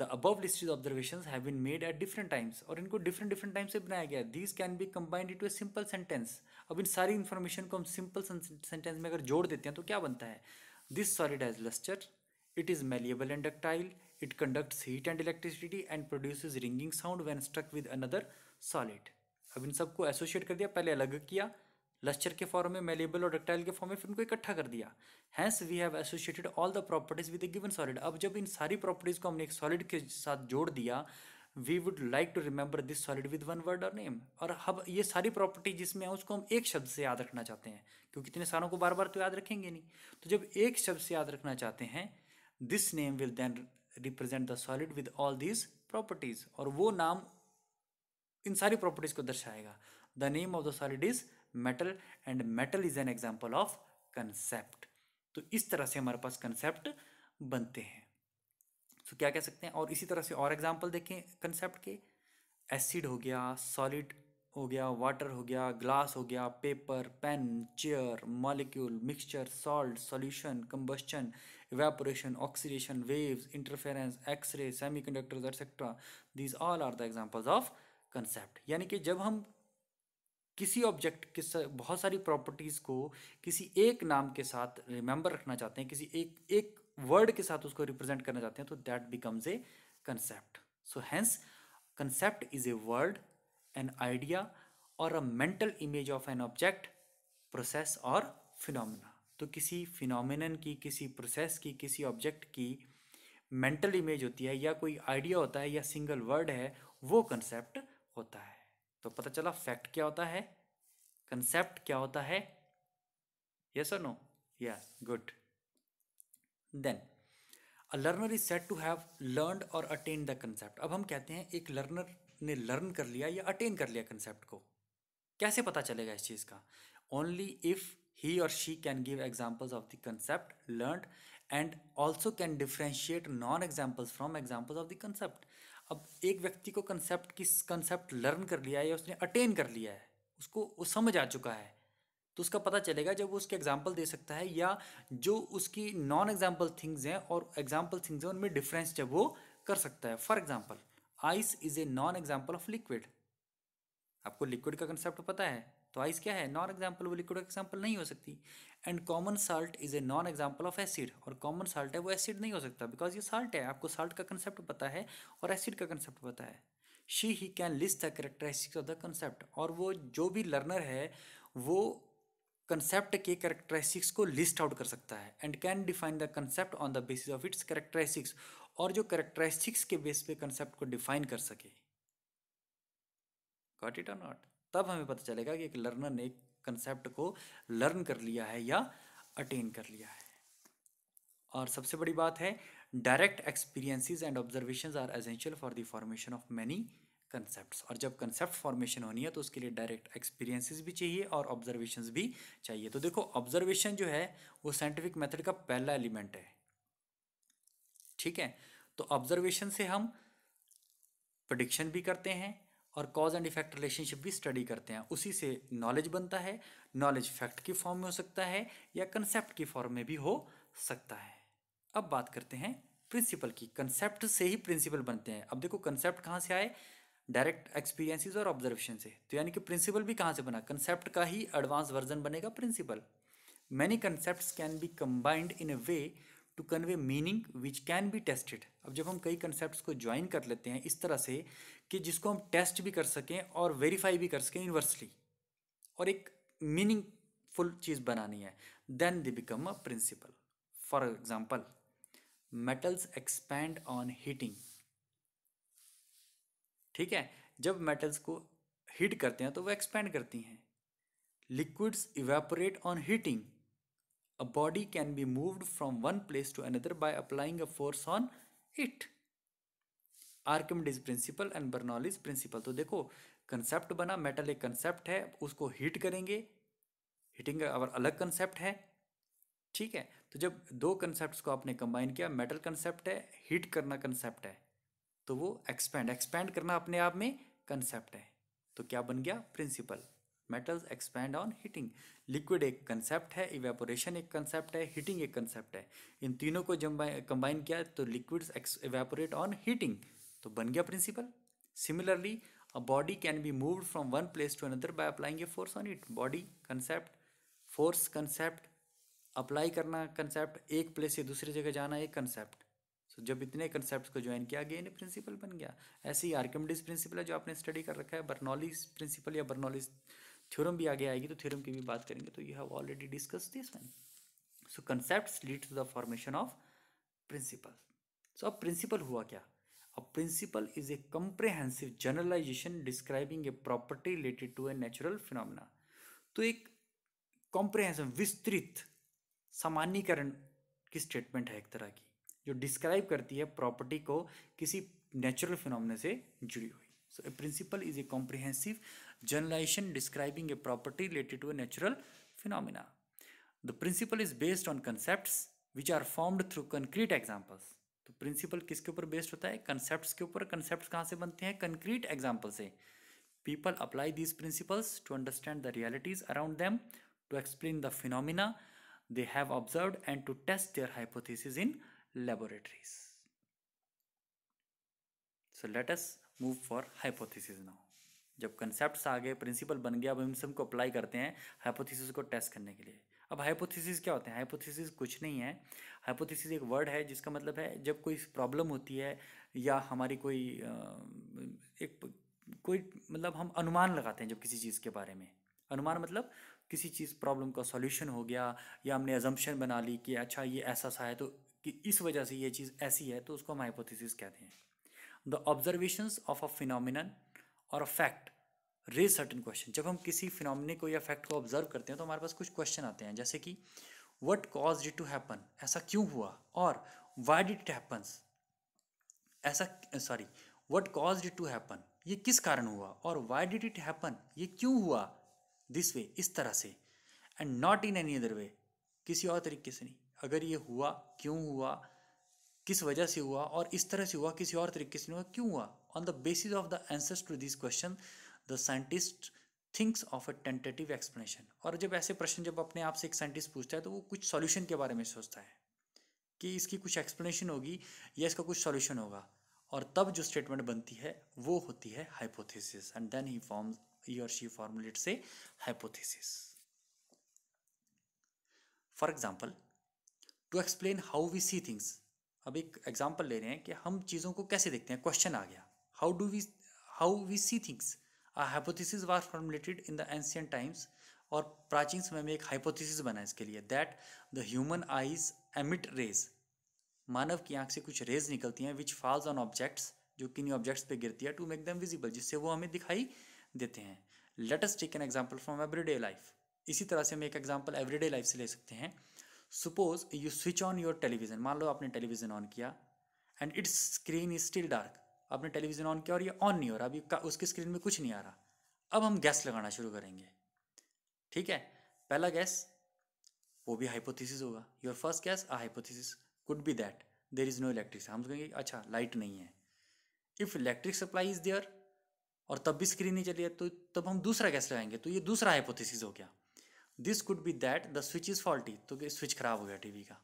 the above listed observation have been made at different times और इनको डिफरेंट डिफरेंट टाइम्स से बनाया गया है these can be combined to a simple sentence अब इन सारी इन्फॉर्मेशन को हम सिंपल सेंटेंस में अगर जोड़ देते हैं तो क्या बनता है this solid has lustre it is malleable and ductile it conducts heat and electricity and produce ringing sound when struck with another solid अब इन सबको एसोसिएट कर दिया पहले अलग किया लस्चर के फॉर्म में मेलेबल और डक्टाइल के फॉर्म में फिर उनको इकट्ठा कर दिया hence we have associated all the properties with given solid अब जब इन सारी प्रॉपर्टीज को हमने एक सॉलिड के साथ जोड़ दिया we would like to remember this solid with one word और नेम और अब ये सारी प्रॉपर्टी जिसमें है उसको हम एक शब्द से याद रखना चाहते हैं क्योंकि इतने सारों को बार बार तो याद रखेंगे नहीं तो जब एक शब्द से याद रखना चाहते हैं this name will then represent the solid with all these properties और वो नाम इन सारी प्रॉपर्टीज को दर्शाएगा the name of the solid is metal and metal is an example of concept तो इस तरह से हमारे पास कंसेप्ट बनते हैं तो क्या कह सकते हैं और इसी तरह से और एग्जाम्पल देखें कंसेप्ट के एसिड हो गया सॉलिड हो गया वाटर हो गया ग्लास हो गया paper pen chair molecule mixture salt solution combustion evaporation oxidation waves interference X ray semiconductors et cetera these all are the examples of concept यानी कि जब हम किसी ऑब्जेक्ट के बहुत सारी प्रॉपर्टीज़ को किसी एक नाम के साथ रिमेंबर रखना चाहते हैं किसी एक एक वर्ड के साथ उसको रिप्रेजेंट करना चाहते हैं तो that becomes a concept so hence concept is a word an idea और a mental image of an object process और फिनोमिना तो किसी फिनोमिन की किसी प्रोसेस की किसी ऑब्जेक्ट की मेंटल इमेज होती है या कोई आइडिया होता है या सिंगल वर्ड है वो कंसेप्ट होता है तो पता चला फैक्ट क्या होता है कंसेप्ट क्या होता है यस और no yes good then a learner is said to have learned और अटेन द कंसेप्ट अब हम कहते हैं एक लर्नर ने लर्न कर लिया या अटेन कर लिया कंसेप्ट को कैसे पता चलेगा इस चीज़ का ओनली इफ़ ही और she can give examples of the concept learn and also can differentiate non examples from examples of the concept अब एक व्यक्ति को कंसेप्ट किस कंसेप्ट लर्न कर लिया है या उसने अटेन कर लिया है उसको वो समझ आ चुका है तो उसका पता चलेगा जब वो उसके एग्जाम्पल दे सकता है या जो उसकी नॉन एग्जाम्पल थिंग्स हैं और एग्जाम्पल थिंग्स हैं उनमें डिफरेंस जब वो कर सकता है for example ice is a non example of liquid आपको लिक्विड का कंसेप्ट पता है तो आइस क्या है नॉन एग्जाम्पल वो लिक्विड एग्जाम्पल नहीं हो सकती and common salt is a non example of acid और कॉमन साल्ट है वो एसिड नहीं हो सकता बिकॉज ये साल्ट है आपको साल्ट का कंसेप्ट पता है और एसिड का कंसेप्ट पता है she he can list the characteristics of the concept और वो जो भी लर्नर है वो कंसेप्ट के करेक्टरिस्टिक्स को लिस्ट आउट कर सकता है and can define the concept on the basis of its characteristics और जो करेक्टरिस्टिक्स के बेस पे कंसेप्ट को डिफाइन कर सके गॉट इट और नॉट तब हमें पता चलेगा कि एक लर्नर ने एक कंसेप्ट को लर्न कर लिया है या अटेन कर लिया है और सबसे बड़ी बात है direct experiences and observation are essential for the formation of many concept और जब कंसेप्ट फॉर्मेशन होनी है तो उसके लिए डायरेक्ट एक्सपीरियंसिस भी चाहिए और ऑब्जर्वेशन भी चाहिए तो देखो ऑब्जर्वेशन जो है वो साइंटिफिक मेथड का पहला एलिमेंट है ठीक है तो ऑब्जर्वेशन से हम प्रडिक्शन भी करते हैं और कॉज एंड इफेक्ट रिलेशनशिप भी स्टडी करते हैं उसी से नॉलेज बनता है नॉलेज फैक्ट की फॉर्म में हो सकता है या कंसेप्ट की फॉर्म में भी हो सकता है अब बात करते हैं प्रिंसिपल की कंसेप्ट से ही प्रिंसिपल बनते हैं अब देखो कंसेप्ट कहाँ से आए डायरेक्ट एक्सपीरियंसिस और ऑब्जर्वेशन से तो यानी कि प्रिंसिपल भी कहाँ से बना कंसेप्ट का ही एडवांस वर्जन बनेगा principle many concept can be combined in a way to convey meaning which can be tested अब जब हम कई कंसेप्ट को ज्वाइन कर लेते हैं इस तरह से कि जिसको हम टेस्ट भी कर सकें और वेरीफाई भी कर सकें यूनिवर्सली और एक मीनिंगफुल चीज़ बनानी है then they become a principle for example metals expand on heating ठीक है जब मेटल्स को हीट करते हैं तो वह एक्सपैंड करती हैं liquids evaporate on heating A body can be moved from one place to another by applying a force on it. Archimedes principle and Bernoulli's principle तो देखो कंसेप्ट बना मेटल एक कंसेप्ट है उसको हीट करेंगे हीटिंग का अलग कंसेप्ट है ठीक है तो जब दो कंसेप्ट को आपने कंबाइन किया मेटल कंसेप्ट है हीट करना कंसेप्ट है तो वो एक्सपैंड एक्सपैंड करना अपने आप में कंसेप्ट है तो क्या बन गया principle metals expand on heating liquid एक कंसेप्ट है इवेपोरेशन एक कंसेप्ट है हीटिंग एक कंसेप्ट है इन तीनों को जब कंबाइन किया तो लिक्विड्स इवेपोरेट ऑन हीटिंग तो बन गया principle similarly a body can be moved from one place to another by applying a force on it body concept force concept apply करना कंसेप्ट एक प्लेस से दूसरी जगह जाना एक कंसेप्ट सो so, जब इतने कंसेप्ट को ज्वाइन किया गया इन्हें प्रिंसिपल बन गया ऐसे ही आर्कमडिस प्रिंसिपल है जो आपने स्टडी कर रखा है बर्नॉलिस प्रिंसिपल या बर्नॉलिस थ्योरम भी आगे आएगी तो थ्योरम की भी बात करेंगे तो you have already discuss this one so concept lead to the formation of principle so अब प्रिंसिपल हुआ क्या A principle is a comprehensive generalisation describing a property related to a natural phenomena. तो एक कॉम्प्रहेंसिव विस्तृत सामान्यकरण की statement है एक तरह की जो डिस्क्राइब करती है प्रॉपर्टी को किसी नेचुरल फिनोमिना से जुड़ी हुई so a principle is a comprehensive generalization describing a property related to a natural phenomena. The principle is based on concepts which are formed through concrete examples. The principle is based on concepts. Concepts are based concrete examples. People apply these principles to understand the realities around them, to explain the phenomena they have observed and to test their hypothesis in laboratories. So let us move for hypothesis now. जब concept आ गए principle बन गया अब हम सबको apply करते हैं हाइपोथेसिस को टेस्ट करने के लिए अब हाइपोथेसिस क्या होते हैं हाइपोथेसिस कुछ नहीं है हाइपोथेसिस एक वर्ड है जिसका मतलब है जब कोई प्रॉब्लम होती है या हमारी कोई एक कोई मतलब हम अनुमान लगाते हैं जब किसी चीज़ के बारे में अनुमान मतलब किसी चीज़ प्रॉब्लम का सॉल्यूशन हो गया या हमने एजम्पन बना ली कि अच्छा ये ऐसा सा है तो कि इस वजह से ये चीज़ ऐसी है तो उसको हम हाइपोथेसिस कहते हैं the observations of a phenomenon और फैक्ट रेज सर्टन क्वेश्चन जब हम किसी फिनोमिने को या फैक्ट को ऑब्जर्व करते हैं तो हमारे पास कुछ क्वेश्चन आते हैं जैसे कि what caused it to happen ऐसा क्यों हुआ और वाई डिट इट हैपन्स ऐसा sorry what caused it to happen ये किस कारण हुआ और वाई डिट इट हैपन ये क्यों हुआ दिस वे इस तरह से and not in any other way किसी और तरीके से नहीं अगर ये हुआ क्यों हुआ किस वजह से हुआ और इस तरह से हुआ किसी और तरीके से नहीं हुआ क्यों हुआ On the basis of the answers to these question, the scientist thinks of a tentative explanation और जब ऐसे प्रश्न जब अपने आप से एक साइंटिस्ट पूछता है तो वो कुछ सॉल्यूशन के बारे में सोचता है कि इसकी कुछ एक्सप्लेनेशन होगी या इसका कुछ सॉल्यूशन होगा और तब जो स्टेटमेंट बनती है वो होती है hypothesis and then he form he और शी फॉर्मुलेट से hypothesis for example to explain how we see things अब एक एग्जाम्पल ले रहे हैं कि हम चीज़ों को कैसे देखते हैं क्वेश्चन आ गया How do we how we see things? A hypothesis was formulated in the ancient times और प्राचीन समय में एक हाइपोथेसिस बना इसके लिए that the human eyes emit rays मानव की आंख से कुछ रेज निकलती हैं विच फॉल्स ऑन ऑब्जेक्ट्स जो किन्हीं ऑब्जेक्ट्स पे गिरती है टू मेक देम विजिबल जिससे वो हमें दिखाई देते हैं let's take an example from everyday life इसी तरह से हम एक एग्जाम्पल एवरीडे लाइफ से ले सकते हैं suppose you switch on your television मान लो आपने टेलीविजन ऑन किया and its screen is still dark आपने टेलीविज़न ऑन किया और ये ऑन नहीं हो रहा अभी उसकी स्क्रीन में कुछ नहीं आ रहा अब हम गैस लगाना शुरू करेंगे ठीक है पहला गैस वो भी हाइपोथेसिस होगा your first guess a hypothesis could be that there is no electric हम कहेंगे अच्छा लाइट नहीं है if electric supply is there और तब भी स्क्रीन नहीं चली है तो तब हम दूसरा गैस लगाएंगे तो ये दूसरा हाइपोथेसिस हो गया this could be that the switch is faulty तो स्विच खराब हो गया टीवी का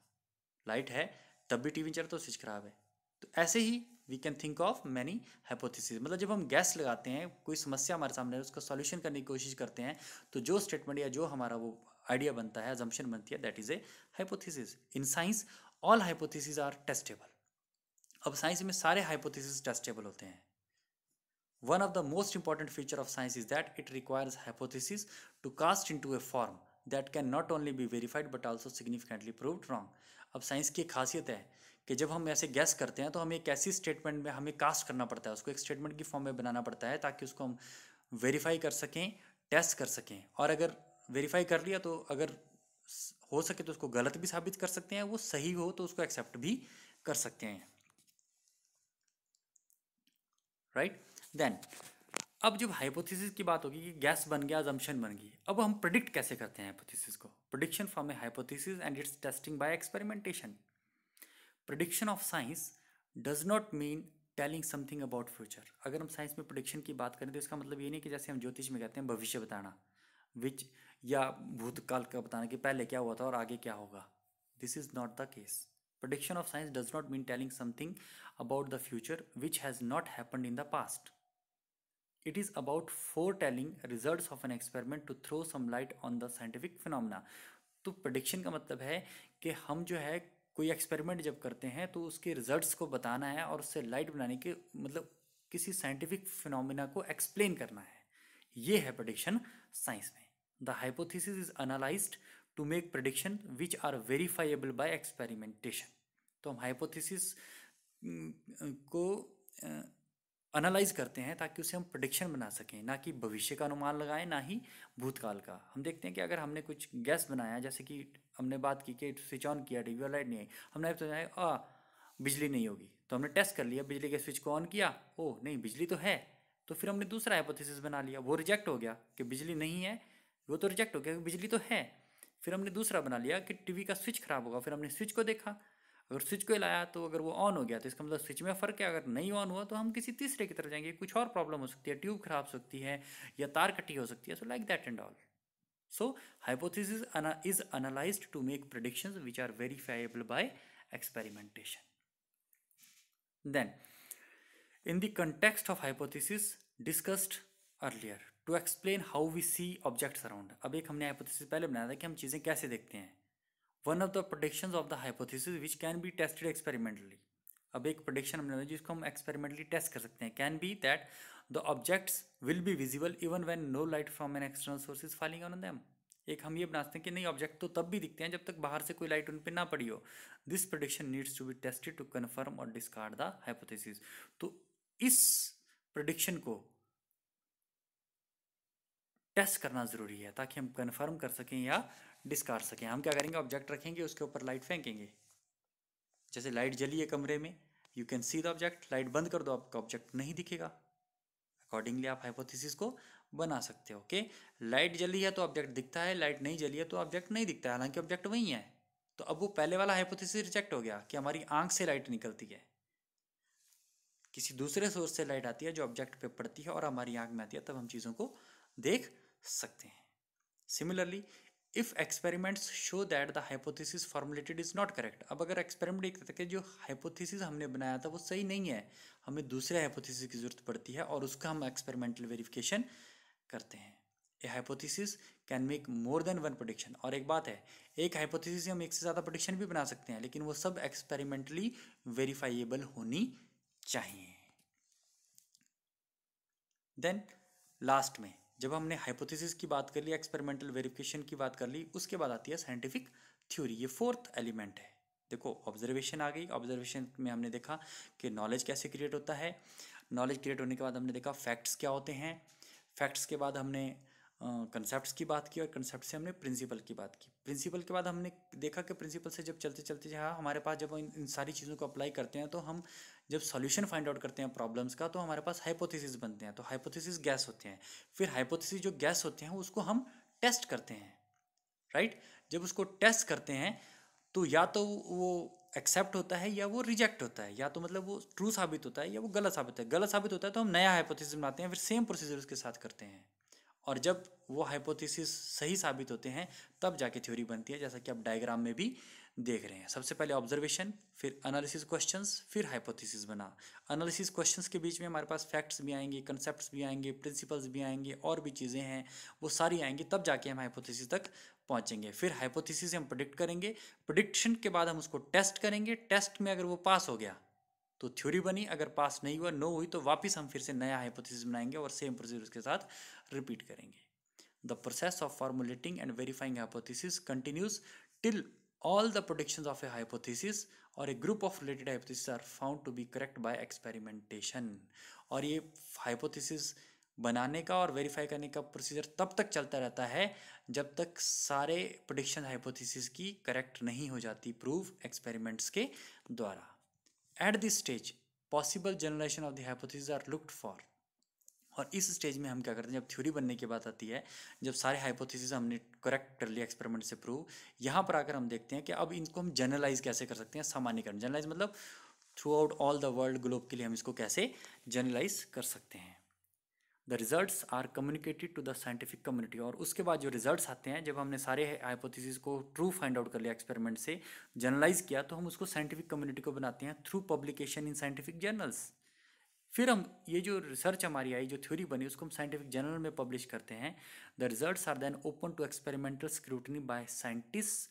लाइट है तब भी टीवी चल तो स्विच खराब है तो ऐसे ही we can think of many hypothesis मतलब जब हम गैस लगाते हैं कोई समस्या हमारे सामने उसका सॉल्यूशन करने की कोशिश करते हैं तो जो स्टेटमेंट या जो हमारा वो आइडिया बनता है जम्पशन बनती है that is a hypothesis in science all hypothesis are testable अब साइंस में सारे हाइपोथेसिस टेस्टेबल होते हैं one of the most important feature of science is that it requires hypothesis to cast into a form that can not only be verified but also significantly prove wrong अब science की खासियत है कि जब हम ऐसे gas करते हैं तो हमें एक ऐसी स्टेटमेंट में हमें कास्ट करना पड़ता है उसको एक स्टेटमेंट की फॉर्म में बनाना पड़ता है ताकि उसको हम वेरीफाई कर सकें टेस्ट कर सकें और अगर वेरीफाई कर लिया तो अगर हो सके तो उसको गलत भी साबित कर सकते हैं वो सही हो तो उसको एक्सेप्ट भी कर सकते हैं राइट देन अब जब हाइपोथेसिस की बात होगी कि गैस बन गया जम्पन बन गई अब हम प्रिडिक्ट कैसे करते हैं हाइपोथेसिस को prediction from a hypothesis and its testing by experimentation prediction of science does not mean telling something about future अगर हम साइंस में प्रोडिक्शन की बात करें तो इसका मतलब ये नहीं कि जैसे हम ज्योतिष में कहते हैं भविष्य बताना विच या भूतकाल का बताना कि पहले क्या हुआ था और आगे क्या होगा this is not the case prediction of science does not mean telling something about the future which has not happened in the past it is about foretelling result of an experiment to throw some light on the scientific phenomena तो prediction का मतलब है कि हम जो है कोई experiment जब करते हैं तो उसके रिजल्ट्स को बताना है और उससे लाइट बनाने के मतलब किसी साइंटिफिक फिनोमिना को एक्सप्लेन करना है ये है प्रडिक्शन साइंस में the hypothesis is analyse to make prediction which are verifiable by experimentation तो हम हाइपोथेसिस mm, को अनालाइज करते हैं ताकि उसे हम प्रडिक्शन बना सकें ना कि भविष्य का अनुमान लगाएं ना ही भूतकाल का हम देखते हैं कि अगर हमने कुछ गैस बनाया जैसे कि हमने बात की कि स्विच ऑन किया टी वी लाइट नहीं आई हमने सोचा तो आ बिजली नहीं होगी तो हमने टेस्ट कर लिया बिजली के स्विच को ऑन किया ओ नहीं बिजली तो है तो फिर हमने दूसरा हाइपोथेसिस बना लिया वो रिजेक्ट हो गया कि बिजली नहीं है वो तो रिजेक्ट हो गया बिजली तो है फिर हमने दूसरा बना लिया कि टीवी का स्विच खराब होगा फिर हमने स्विच को देखा अगर स्विच को लाया तो अगर वो ऑन हो गया तो इसका मतलब स्विच में फ़र्क है अगर नहीं ऑन हुआ तो हम किसी तीसरे की तरफ जाएंगे कुछ और प्रॉब्लम हो सकती है ट्यूब खराब हो सकती है या तार कटी हो सकती है so like that and all So hypothesis ana is analyzed to make predictions which are verifiable by experimentation. Then in the context of hypothesis discussed earlier to explain how we see objects around. अब एक हमने hypothesis पहले बनाया था कि हम चीज़ें कैसे देखते हैं one of the predictions of the hypothesis which can be tested experimentally अब एक प्रडिक्शन हमने जिसको हम एक्सपेरिमेंटली टेस्ट कर सकते हैं can be that the objects will be visible even when no light from an external sources falling on them एक हम ये बनाते हैं कि नहीं ऑब्जेक्ट तो तब भी दिखते हैं जब तक बाहर से कोई लाइट उन पर ना पड़ी हो this prediction needs to be tested to confirm और डिस्कार्ड द हाइपोथेसिस तो इस प्रोडिक्शन को टेस्ट करना ज़रूरी है ताकि हम कन्फर्म कर सकें या डिस्कार्ड सकें हम क्या करेंगे ऑब्जेक्ट रखेंगे उसके ऊपर लाइट फेंकेंगे जैसे लाइट जली है कमरे में you can see the object light बंद कर दो आपका ऑब्जेक्ट नहीं दिखेगा अकॉर्डिंगली आप हाइपोथेसिस को बना सकते हो ओके लाइट जली है तो ऑब्जेक्ट दिखता है लाइट नहीं जली है तो ऑब्जेक्ट नहीं दिखता है हालांकि ऑब्जेक्ट वही है तो अब वो पहले वाला हाइपोथेसिस रिजेक्ट हो गया कि हमारी आंख से लाइट निकलती है किसी दूसरे सोर्स से लाइट आती है जो ऑब्जेक्ट पे पड़ती है और हमारी आंख में आती है तब हम चीज़ों को देख सकते हैं similarly if experiments show that the hypothesis formulated is not correct अब अगर एक्सपेरिमेंट एक था जो हाइपोथेसिस हमने बनाया था वो सही नहीं है हमें दूसरे हाइपोथेसिस की ज़रूरत पड़ती है और उसका हम एक्सपेरिमेंटल वेरिफिकेशन करते हैं a hypothesis can make more than one prediction और एक बात है एक हाइपोथेसिस से हम एक से ज़्यादा प्रोडिक्शन भी बना सकते हैं लेकिन वो सब एक्सपेरिमेंटली वेरीफाइएबल होनी चाहिए देन लास्ट में जब हमने हाइपोथेसिस की बात कर ली एक्सपेरिमेंटल वेरिफिकेशन की बात कर ली उसके बाद आती है साइंटिफिक थ्योरी ये फोर्थ एलिमेंट है देखो ऑब्जर्वेशन आ गई ऑब्जर्वेशन में हमने देखा कि नॉलेज कैसे क्रिएट होता है नॉलेज क्रिएट होने के बाद हमने देखा फैक्ट्स क्या होते हैं फैक्ट्स के बाद हमने कंसेप्ट्स uh, की बात की और कंसेप्ट से हमने प्रिंसिपल की बात की प्रिंसिपल के बाद हमने देखा कि प्रिंसिपल से जब चलते चलते जहाँ हमारे पास जब इन, इन सारी चीज़ों को अप्लाई करते हैं तो हम जब सॉल्यूशन फाइंड आउट करते हैं प्रॉब्लम्स का तो हमारे पास हाइपोथेसिस बनते हैं तो हाइपोथेसिस गैस होते हैं फिर हाइपोथेसिस जो गैस होते हैं उसको हम टेस्ट करते हैं राइट जब उसको टेस्ट करते हैं तो या तो वो एक्सेप्ट होता है या वो रिजेक्ट होता है या तो मतलब वो ट्रू साबित होता है या वो गलत साबित है गलत साबित होता है तो हम नया हाइपोथिस बनाते हैं फिर सेम प्रोसीजर उसके साथ करते हैं और जब वो हाइपोथेसिस सही साबित होते हैं तब जाके थ्योरी बनती है जैसा कि आप डायग्राम में भी देख रहे हैं सबसे पहले ऑब्जर्वेशन फिर एनालिसिस क्वेश्चंस फिर हाइपोथेसिस बना एनालिसिस क्वेश्चंस के बीच में हमारे पास फैक्ट्स भी आएंगे कंसेप्ट भी आएंगे प्रिंसिपल्स भी आएंगे और भी चीज़ें हैं वो सारी आएंगी तब जाके हम हाइपोथेसिस तक पहुंचेंगे फिर हाइपोथेसिस हम प्रोडिक्ट करेंगे प्रोडिक्शन के बाद हम उसको टेस्ट करेंगे टेस्ट में अगर वो पास हो गया तो थ्योरी बनी अगर पास नहीं हुआ नो हुई तो वापस हम फिर से नया हाइपोथेसिस बनाएंगे और सेम प्रोसीजर उसके साथ रिपीट करेंगे the process of formulating and verifying hypothesis continues till all the prediction of a hypothesis और a group of related hypothesis are found to be correct by experimentation और ये hypothesis बनाने का और verify करने का प्रोसीजर तब तक चलता रहता है जब तक सारे प्रोडिक्शन हाइपोथेसिस की करेक्ट नहीं हो जाती प्रूव एक्सपेरिमेंट्स के द्वारा at this stage possible generation of the hypothesis are looked for और इस स्टेज में हम क्या करते हैं जब थ्योरी बनने की बात आती है जब सारे हाइपोथेसिस हमने करेक्ट कर लिया एक्सपेरिमेंट से प्रूव यहाँ पर आकर हम देखते हैं कि अब इनको हम जनरलाइज कैसे कर सकते हैं सामान्यकरण जनरलाइज मतलब throughout all the world globe के लिए हम इसको कैसे जनरलाइज कर सकते हैं the results are communicated to the scientific community और उसके बाद जो रिजल्ट्स आते हैं जब हमने सारे हाइपोथेसिस को ट्रू फाइंड आउट कर लिया एक्सपेरिमेंट से जर्नलाइज किया तो हम उसको साइंटिफिक कम्युनिटी को बनाते हैं through publication in scientific journals फिर हम ये जो रिसर्च हमारी आई जो थ्योरी बनी उसको हम साइंटिफिक जर्नल में पब्लिश करते हैं the results are then open to experimental scrutiny by scientist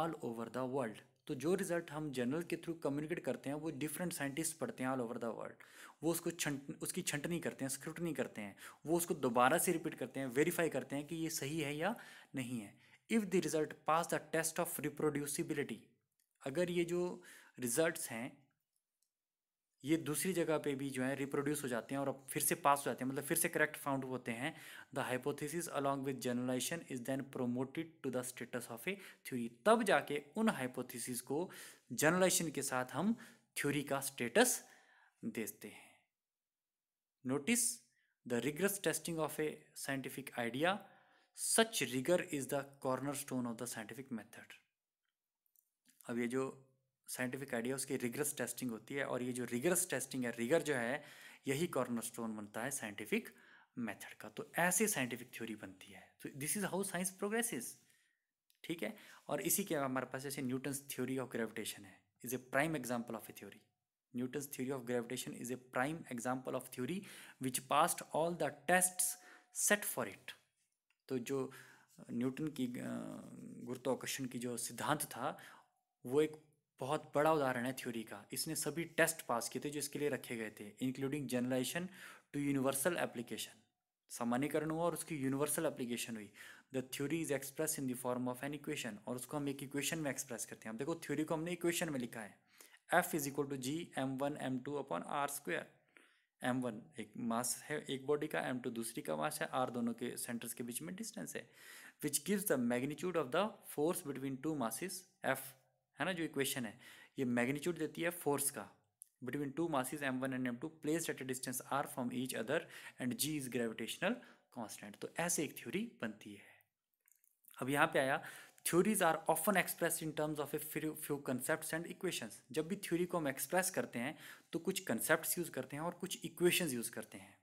all over the world तो जो रिज़ल्ट हम जर्नल के थ्रू कम्युनिकेट करते हैं वो डिफरेंट साइंटिस्ट पढ़ते हैं ऑल ओवर द वर्ल्ड वो उसको छंट उसकी छंटनी करते हैं स्क्रूटनी करते हैं वो उसको दोबारा से रिपीट करते हैं वेरीफाई करते हैं कि ये सही है या नहीं है if the result pass the test of reproducibility अगर ये जो रिज़ल्ट हैं ये दूसरी जगह पे भी जो है रिप्रोड्यूस हो जाते हैं और अब फिर से पास हो जाते हैं मतलब फिर से करेक्ट फाउंड होते हैं the hypothesis along with generalisation is then promoted to the status of a theory तब जाके उन हाइपोथेसिस को जनरलाइजेशन के साथ हम थ्योरी का स्टेटस देते हैं notice the rigorous testing of a scientific idea such rigour is the cornerstone of the scientific method अब ये जो साइंटिफिक आइडिया उसकी रिगरस टेस्टिंग होती है और ये जो रिगरस टेस्टिंग है रिगर जो है यही कॉर्नर स्टोन बनता है साइंटिफिक मेथड का तो ऐसे साइंटिफिक थ्योरी बनती है तो this is how science progresses ठीक है और इसी के हमारे पास जैसे न्यूटन्स थ्योरी ऑफ ग्रेविटेशन है is a prime example of a theory Newton's theory of gravitation is a prime example of theory which passed all the test set for it तो जो न्यूटन की गुरुत्वाकर्षण की जो सिद्धांत था वो एक बहुत बड़ा उदाहरण है थ्योरी का इसने सभी टेस्ट पास किए थे जो इसके लिए रखे गए थे including generalisation to universal application सामान्यकरण हुआ और उसकी यूनिवर्सल एप्लीकेशन हुई the theory is express in the form of an equation और उसको हम एक इक्वेशन में एक्सप्रेस करते हैं अब देखो थ्योरी को हमने इक्वेशन में लिखा है F is equal to G M one M two upon R square M one एक मास है एक बॉडी का एम टू दूसरी का मास है आर दोनों के सेंटर्स के बीच में डिस्टेंस है which gives the magnitude of the force between two masses F है ना जो इक्वेशन है ये मैग्नीट्यूड देती है फोर्स का between two masses M one and M two place at a distance R from each other and G is gravitational constant तो ऐसे एक थ्योरी बनती है अब यहाँ पे आया theories are often express in terms of a few few concept and equations जब भी थ्योरी को हम एक्सप्रेस करते हैं तो कुछ कंसेप्ट यूज़ करते हैं और कुछ इक्वेशंस यूज़ करते हैं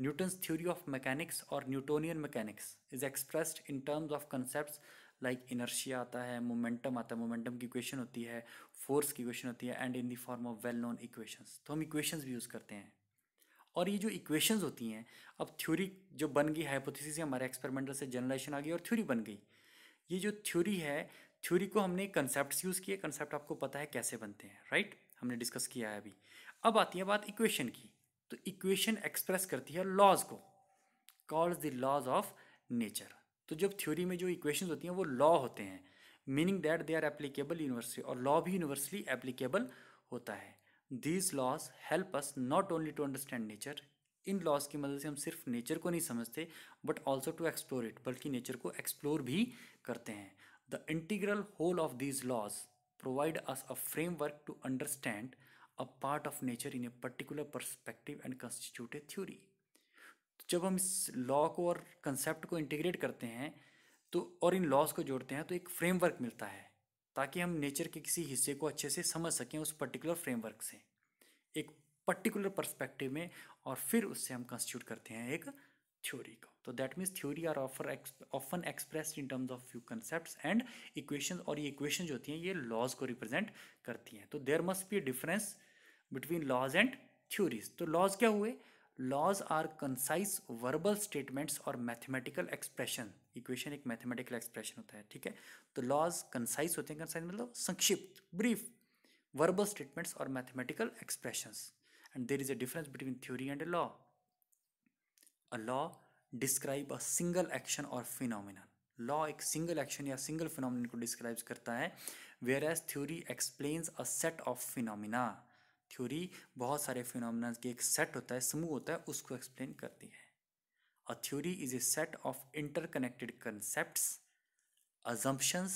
न्यूटन्स थ्योरी ऑफ मैकेनिक्स और Newtonian mechanics is expressed in terms of concept like inertia आता है मोमेंटम आता है मोमेंटम की इक्वेशन होती है फोर्स की इक्वेशन होती है and in the form of well known equations तो हम इक्वेशंस भी यूज़ करते हैं और ये जो इक्वेशंस होती हैं अब थ्योरी जो बन गई हाइपोथेसिस हमारे एक्सपेरिमेंटल से जनरेशन आ गई और थ्योरी बन गई ये जो थ्योरी है थ्योरी को हमने कंसेप्ट यूज़ किए कंसेप्ट आपको पता है कैसे बनते हैं राइट हमने डिस्कस किया है अभी अब आती है बात इक्वेशन की तो इक्वेशन एक्सप्रेस करती है लॉज को calls the laws of nature तो जब थ्योरी में जो इक्वेशन होती हैं वो लॉ होते हैं meaning that they are applicable universally और लॉ भी यूनिवर्सली एप्लीकेबल होता है these laws help us not only to understand nature इन लॉज की मदद से हम सिर्फ नेचर को नहीं समझते but also to explore it बल्कि नेचर को एक्सप्लोर भी करते हैं the integral whole of these laws provide us a framework to understand a part of nature in a particular perspective and constitute a theory जब हम इस law को और कंसेप्ट को इंटीग्रेट करते हैं तो और इन लॉज को जोड़ते हैं तो एक फ्रेमवर्क मिलता है ताकि हम नेचर के किसी हिस्से को अच्छे से समझ सकें उस पर्टिकुलर फ्रेमवर्क से एक पर्टिकुलर पर्सपेक्टिव में और फिर उससे हम कंस्टिट्यूट करते हैं एक थ्योरी को तो that means theory are offer often expressed in terms of few concept and equation और ये इक्वेशन जो होती हैं ये लॉज को रिप्रेजेंट करती हैं तो there must be difference between laws and theories तो लॉज क्या हुए laws are concise verbal statements और मैथमेटिकल एक्सप्रेशन इक्वेशन एक मैथमेटिकल एक्सप्रेशन होता है ठीक है तो लॉज कंसाइज होते हैं कंसाइज मतलब संक्षिप्त ब्रीफ वर्बल स्टेटमेंट्स और mathematical expression and there is a difference between theory and a law a law describe a single action और फिनोमिना लॉ एक सिंगल एक्शन या सिंगल फिनोमिन को डिस्क्राइब करता है whereas theory explain a set of phenomena theory बहुत सारे phenomena के एक सेट होता है समूह होता है उसको एक्सप्लेन करती है a theory is a set of interconnected concept assumptions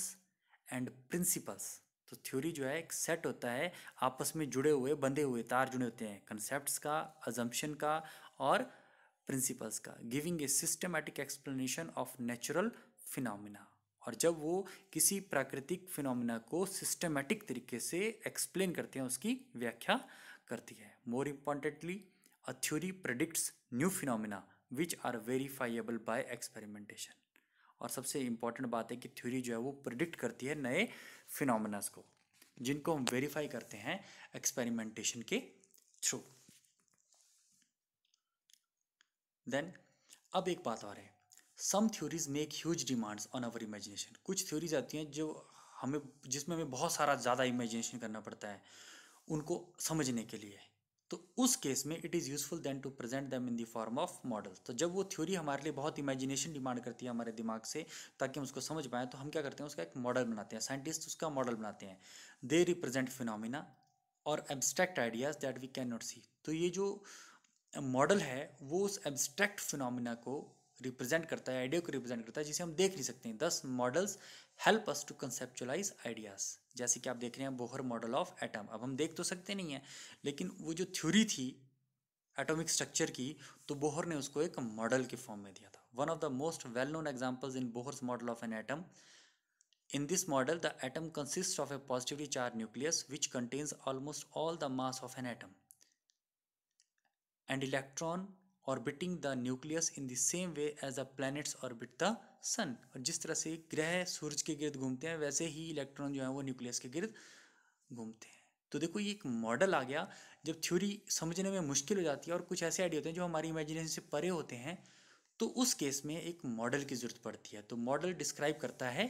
and principles तो थ्योरी जो है एक सेट होता है आपस में जुड़े हुए बंधे हुए तार जुड़े होते हैं कंसेप्ट्स का अजम्पन का और प्रिंसिपल्स का giving a systematic explanation of natural phenomena और जब वो किसी प्राकृतिक फिनोमिना को सिस्टमेटिक तरीके से एक्सप्लेन करते हैं उसकी व्याख्या करती है more importantly a theory predicts new phenomena which are verifiable by experimentation और सबसे इम्पॉर्टेंट बात है कि थ्योरी जो है वो प्रडिक्ट करती है नए फिनोमिनाज को जिनको हम वेरीफाई करते हैं एक्सपेरिमेंटेशन के थ्रू देन अब एक बात और है some theories make huge demands on our imagination कुछ थ्योरीज आती हैं जो हमें जिसमें हमें बहुत सारा ज़्यादा इमेजिनेशन करना पड़ता है उनको समझने के लिए तो उस केस में it is useful then to present them in the form of model तो जब वो थ्योरी हमारे लिए बहुत इमेजिनेशन डिमांड करती है हमारे दिमाग से ताकि हम उसको समझ पाएँ तो हम क्या करते हैं उसका एक मॉडल बनाते हैं साइंटिस्ट उसका मॉडल बनाते हैं दे रिप्रेजेंट फिनोमिना और abstract ideas that we can not see तो ये जो मॉडल है वो उस एब्स्ट्रैक्ट फिनोमिना को रिप्रेजेंट करता है आइडिया को रिप्रेजेंट करता है जिसे हम देख नहीं सकते हैं these models help us to conceptualise ideas जैसे कि आप देख रहे हैं बोहर मॉडल ऑफ एटम अब हम देख तो सकते नहीं हैं लेकिन वो जो थ्योरी थी एटॉमिक स्ट्रक्चर की तो बोहर ने उसको एक मॉडल के फॉर्म में दिया था one of the most well known examples in Bohr model of an atom in this model the atom consist of a positively charged nucleus which contains almost all the mass of an atom and electron orbiting the nucleus in the same way as the planets orbit the sun और जिस तरह से ग्रह सूरज के गिर्द घूमते हैं वैसे ही इलेक्ट्रॉन जो है वो न्यूक्लियस के गिर्द घूमते हैं तो देखो ये एक मॉडल आ गया जब थ्योरी समझने में मुश्किल हो जाती है और कुछ ऐसे आइडिया होते हैं जो हमारी इमेजिनेशन से परे होते हैं तो उस केस में एक मॉडल की ज़रूरत पड़ती है तो मॉडल डिस्क्राइब करता है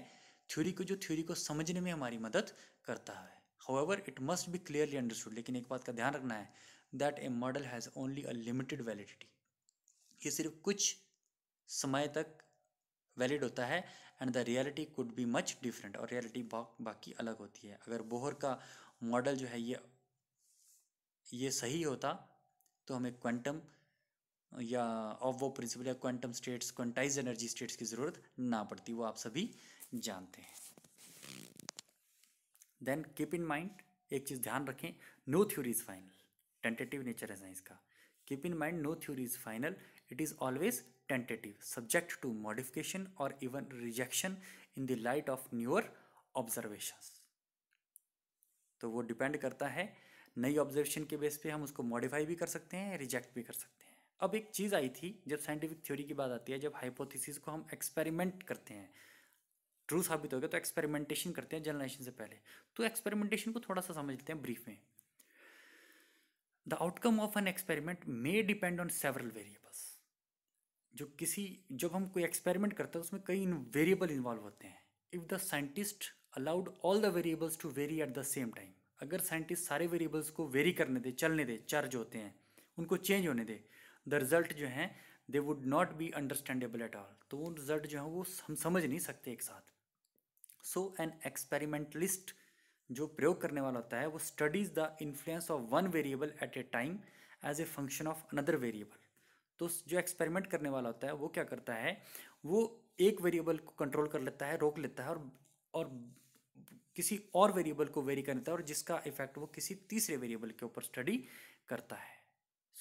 थ्योरी को जो थ्योरी को समझने में हमारी मदद करता है however it must be clearly understood लेकिन एक बात का ध्यान रखना है that a model has only a limited validity ये सिर्फ कुछ समय तक वैलिड होता है and the reality could be much different और रियलिटी बा, बाकी अलग होती है अगर बोहर का मॉडल जो है ये ये सही होता तो हमें क्वांटम या ऑफ वो प्रिंसिपल या quantum states quantised energy states की ज़रूरत ना पड़ती वो आप सभी जानते हैं देन कीप इन माइंड एक चीज़ ध्यान रखें no theory is final tentative nature है साइंस का keep in mind no theory is final it is always tentative subject to modification और even rejection in the light of newer observation तो वो depend करता है नई ऑब्जर्वेशन के base पे हम उसको मॉडिफाई भी कर सकते हैं रिजेक्ट भी कर सकते हैं अब एक चीज़ आई थी जब साइंटिफिक थ्योरी की बात आती है जब हाइपोथेसिस को हम एक्सपेरिमेंट करते हैं ट्रू साबित हो गया तो एक्सपेरिमेंटेशन करते हैं जनरेशन से पहले तो एक्सपेरिमेंटेशन को थोड़ा सा समझ लेते हैं ब्रीफ में the outcome of an experiment may depend on several variables जो किसी जब हम कोई एक्सपेरिमेंट करते हैं उसमें कई वेरिएबल इन्वॉल्व होते हैं if the scientist allowed all the variables to vary at the same time अगर साइंटिस्ट सारे वेरिएबल्स को वेरी करने दे चलने दे चार्ज होते हैं उनको चेंज होने दे द रिजल्ट जो है they would not be understandable at all तो वो रिजल्ट जो है वो हम समझ नहीं सकते एक साथ सो एन एक्सपेरिमेंटलिस्ट जो प्रयोग करने वाला होता है वो studies the influence of one variable at a time as a function of another variable तो जो एक्सपेरिमेंट करने वाला होता है वो क्या करता है वो एक वेरिएबल को कंट्रोल कर लेता है रोक लेता है और और किसी और वेरिएबल को वेरी करता है और जिसका इफेक्ट वो किसी तीसरे वेरिएबल के ऊपर स्टडी करता है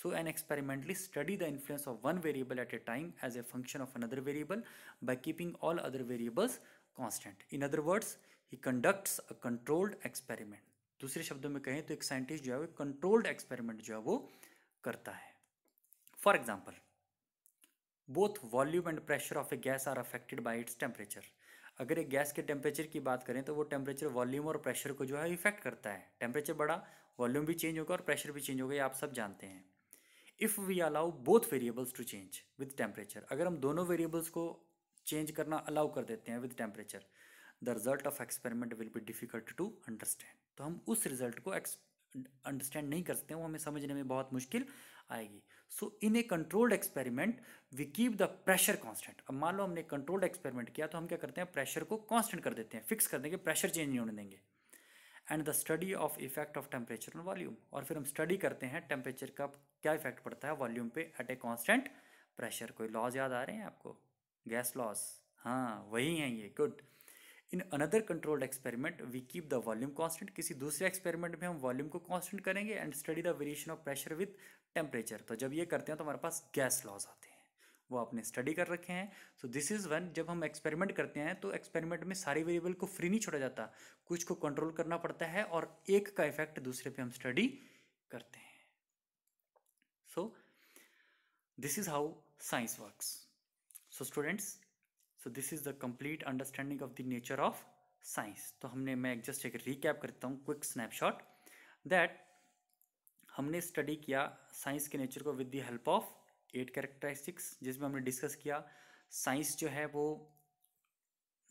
so an experimentally study the influence of one variable at a time as a function of another variable by keeping all other variables constant in other words he conducts a controlled experiment दूसरे शब्दों में कहें तो एक scientist जो है वो controlled experiment जो है वो करता है for example both volume and pressure of a gas are affected by its temperature अगर एक गैस के टेम्परेचर की बात करें तो वो टेम्परेचर वॉल्यूम और प्रेशर को जो है इफेक्ट करता है टेम्परेचर बढ़ा वॉल्यूम भी चेंज होगा और प्रेशर भी चेंज होगा ये आप सब जानते हैं if we allow both variables to change with temperature अगर हम दोनों वेरिएबल्स को चेंज करना अलाउ कर देते हैं with temperature the result of experiment will be difficult to understand तो हम उस रिजल्ट को अंडरस्टैंड नहीं कर सकते वो हमें समझने में बहुत मुश्किल आएगी so in a controlled experiment we keep the pressure constant अब मान लो हमने कंट्रोल्ड एक्सपेरिमेंट किया तो हम क्या करते हैं प्रेशर को कॉन्स्टेंट कर देते हैं फिक्स कर देंगे प्रेशर चेंज नहीं होने देंगे and the study of effect of temperature on volume और फिर हम स्टडी करते हैं टेम्परेचर का क्या इफेक्ट पड़ता है वॉल्यूम पे एट ए कॉन्स्टेंट प्रेशर कोई लॉज याद आ रहे हैं आपको गैस लॉस हाँ वही हैं ये good in another controlled experiment we keep the volume constant किसी दूसरे एक्सपेरिमेंट में हम वॉल्यूम को कॉन्स्टेंट करेंगे and study the variation of pressure with temperature तो जब ये करते हैं तो हमारे पास गैस लॉज आते हैं वो आपने स्टडी कर रखे हैं सो दिस इज़ वन जब हम एक्सपेरिमेंट करते हैं तो एक्सपेरिमेंट में सारी वेरिएबल को फ्री नहीं छोड़ा जाता कुछ को कंट्रोल करना पड़ता है और एक का इफेक्ट दूसरे पे हम स्टडी करते हैं so this is how science works so students so this is the complete understanding of the nature of science तो हमने मैं जस्ट एक रिकैप करता हूँ क्विक स्नैपशॉट दैट हमने स्टडी किया साइंस के नेचर को with the help of eight characteristics जिसमें हमने डिस्कस किया साइंस जो है वो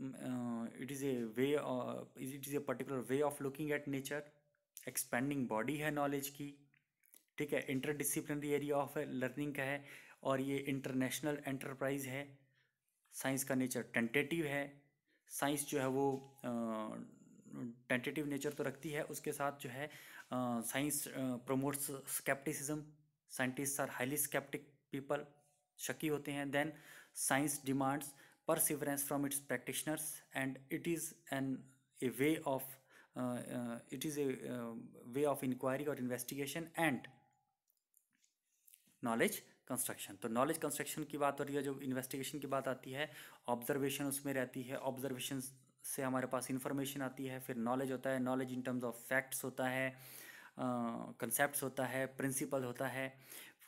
it is a way it is a particular way of looking at nature expanding body है नॉलेज की ठीक है interdisciplinary area of learning का है और ये इंटरनेशनल एंटरप्राइज है साइंस का नेचर टेंटेटिव है साइंस जो है वो टेंटेटिव uh, नेचर तो रखती है उसके साथ जो है science promotes scepticism scientist are highly sceptic people शकी होते हैं then science demands perseverance from its practitioners and it is an a way of it is a way of inquiry और इन्वेस्टिगेशन एंड नॉलेज कंस्ट्रक्शन तो knowledge construction की बात हो रही है जो इन्वेस्टिगेशन की बात आती है ऑब्जर्वेशन उसमें रहती है ऑब्जर्वेशन से हमारे पास इंफॉर्मेशन आती है फिर नॉलेज होता है knowledge in terms of facts होता है uh, कंसेप्ट होता है प्रिंसिपल होता है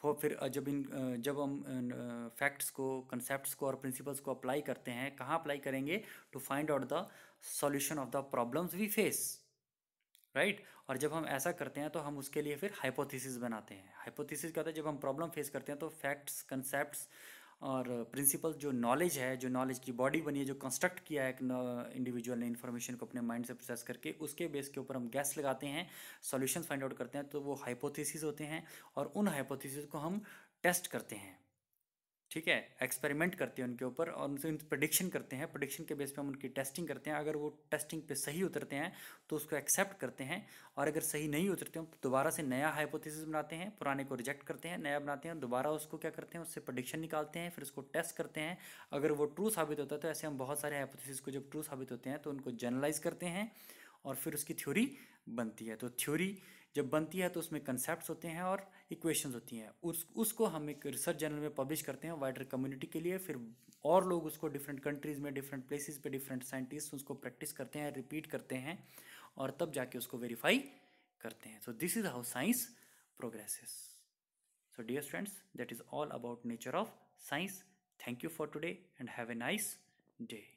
वो फिर जब इन जब हम फैक्ट्स को कंसेप्ट को और प्रिंसिपल्स को अप्लाई करते हैं कहाँ अप्लाई करेंगे to find out the solution of the problems we face right और जब हम ऐसा करते हैं तो हम उसके लिए फिर हाइपोथेसिस बनाते हैं हाइपोथेसिस क्या होता है जब हम प्रॉब्लम फेस करते हैं तो फैक्ट्स कंसेप्ट और प्रिंसिपल जो नॉलेज है जो नॉलेज की बॉडी बनी है जो कंस्ट्रक्ट किया है एक इंडिविजुअल ने इन्फॉर्मेशन को अपने माइंड से प्रोसेस करके उसके बेस के ऊपर हम गैस लगाते हैं सॉल्यूशन फाइंड आउट करते हैं तो वो हाइपोथेसिस होते हैं और उन हाइपोथेसिस को हम टेस्ट करते हैं ठीक है एक्सपेरिमेंट करते हैं उनके ऊपर और उनसे प्रडिक्शन करते हैं प्रडिक्शन के बेस पे हम उनकी टेस्टिंग करते हैं अगर वो टेस्टिंग पे सही उतरते हैं तो उसको एक्सेप्ट करते हैं और अगर सही नहीं उतरते हैं तो दोबारा से नया हाइपोथेसिस बनाते हैं पुराने को रिजेक्ट करते हैं नया बनाते हैं दोबारा उसको क्या करते हैं उससे प्रडिक्शन निकालते हैं फिर उसको टेस्ट करते हैं अगर वो ट्रू साबित होता है तो ऐसे हम बहुत सारे हाइपोथिस को जब ट्रू साबित होते हैं तो उनको जर्नलाइज करते हैं और फिर उसकी थ्योरी बनती है तो थ्योरी जब बनती है तो उसमें कंसेप्ट होते हैं और इक्वेशंस होती हैं उस उसको हम एक रिसर्च जर्नल में पब्लिश करते हैं वाइडर कम्युनिटी के लिए फिर और लोग उसको डिफरेंट कंट्रीज़ में डिफरेंट प्लेसेस पे डिफरेंट साइंटिस्ट उसको प्रैक्टिस करते हैं रिपीट करते हैं और तब जाके उसको वेरीफाई करते हैं so this is how science progresses so dear students that is all about nature of science thank you for today and have a nice day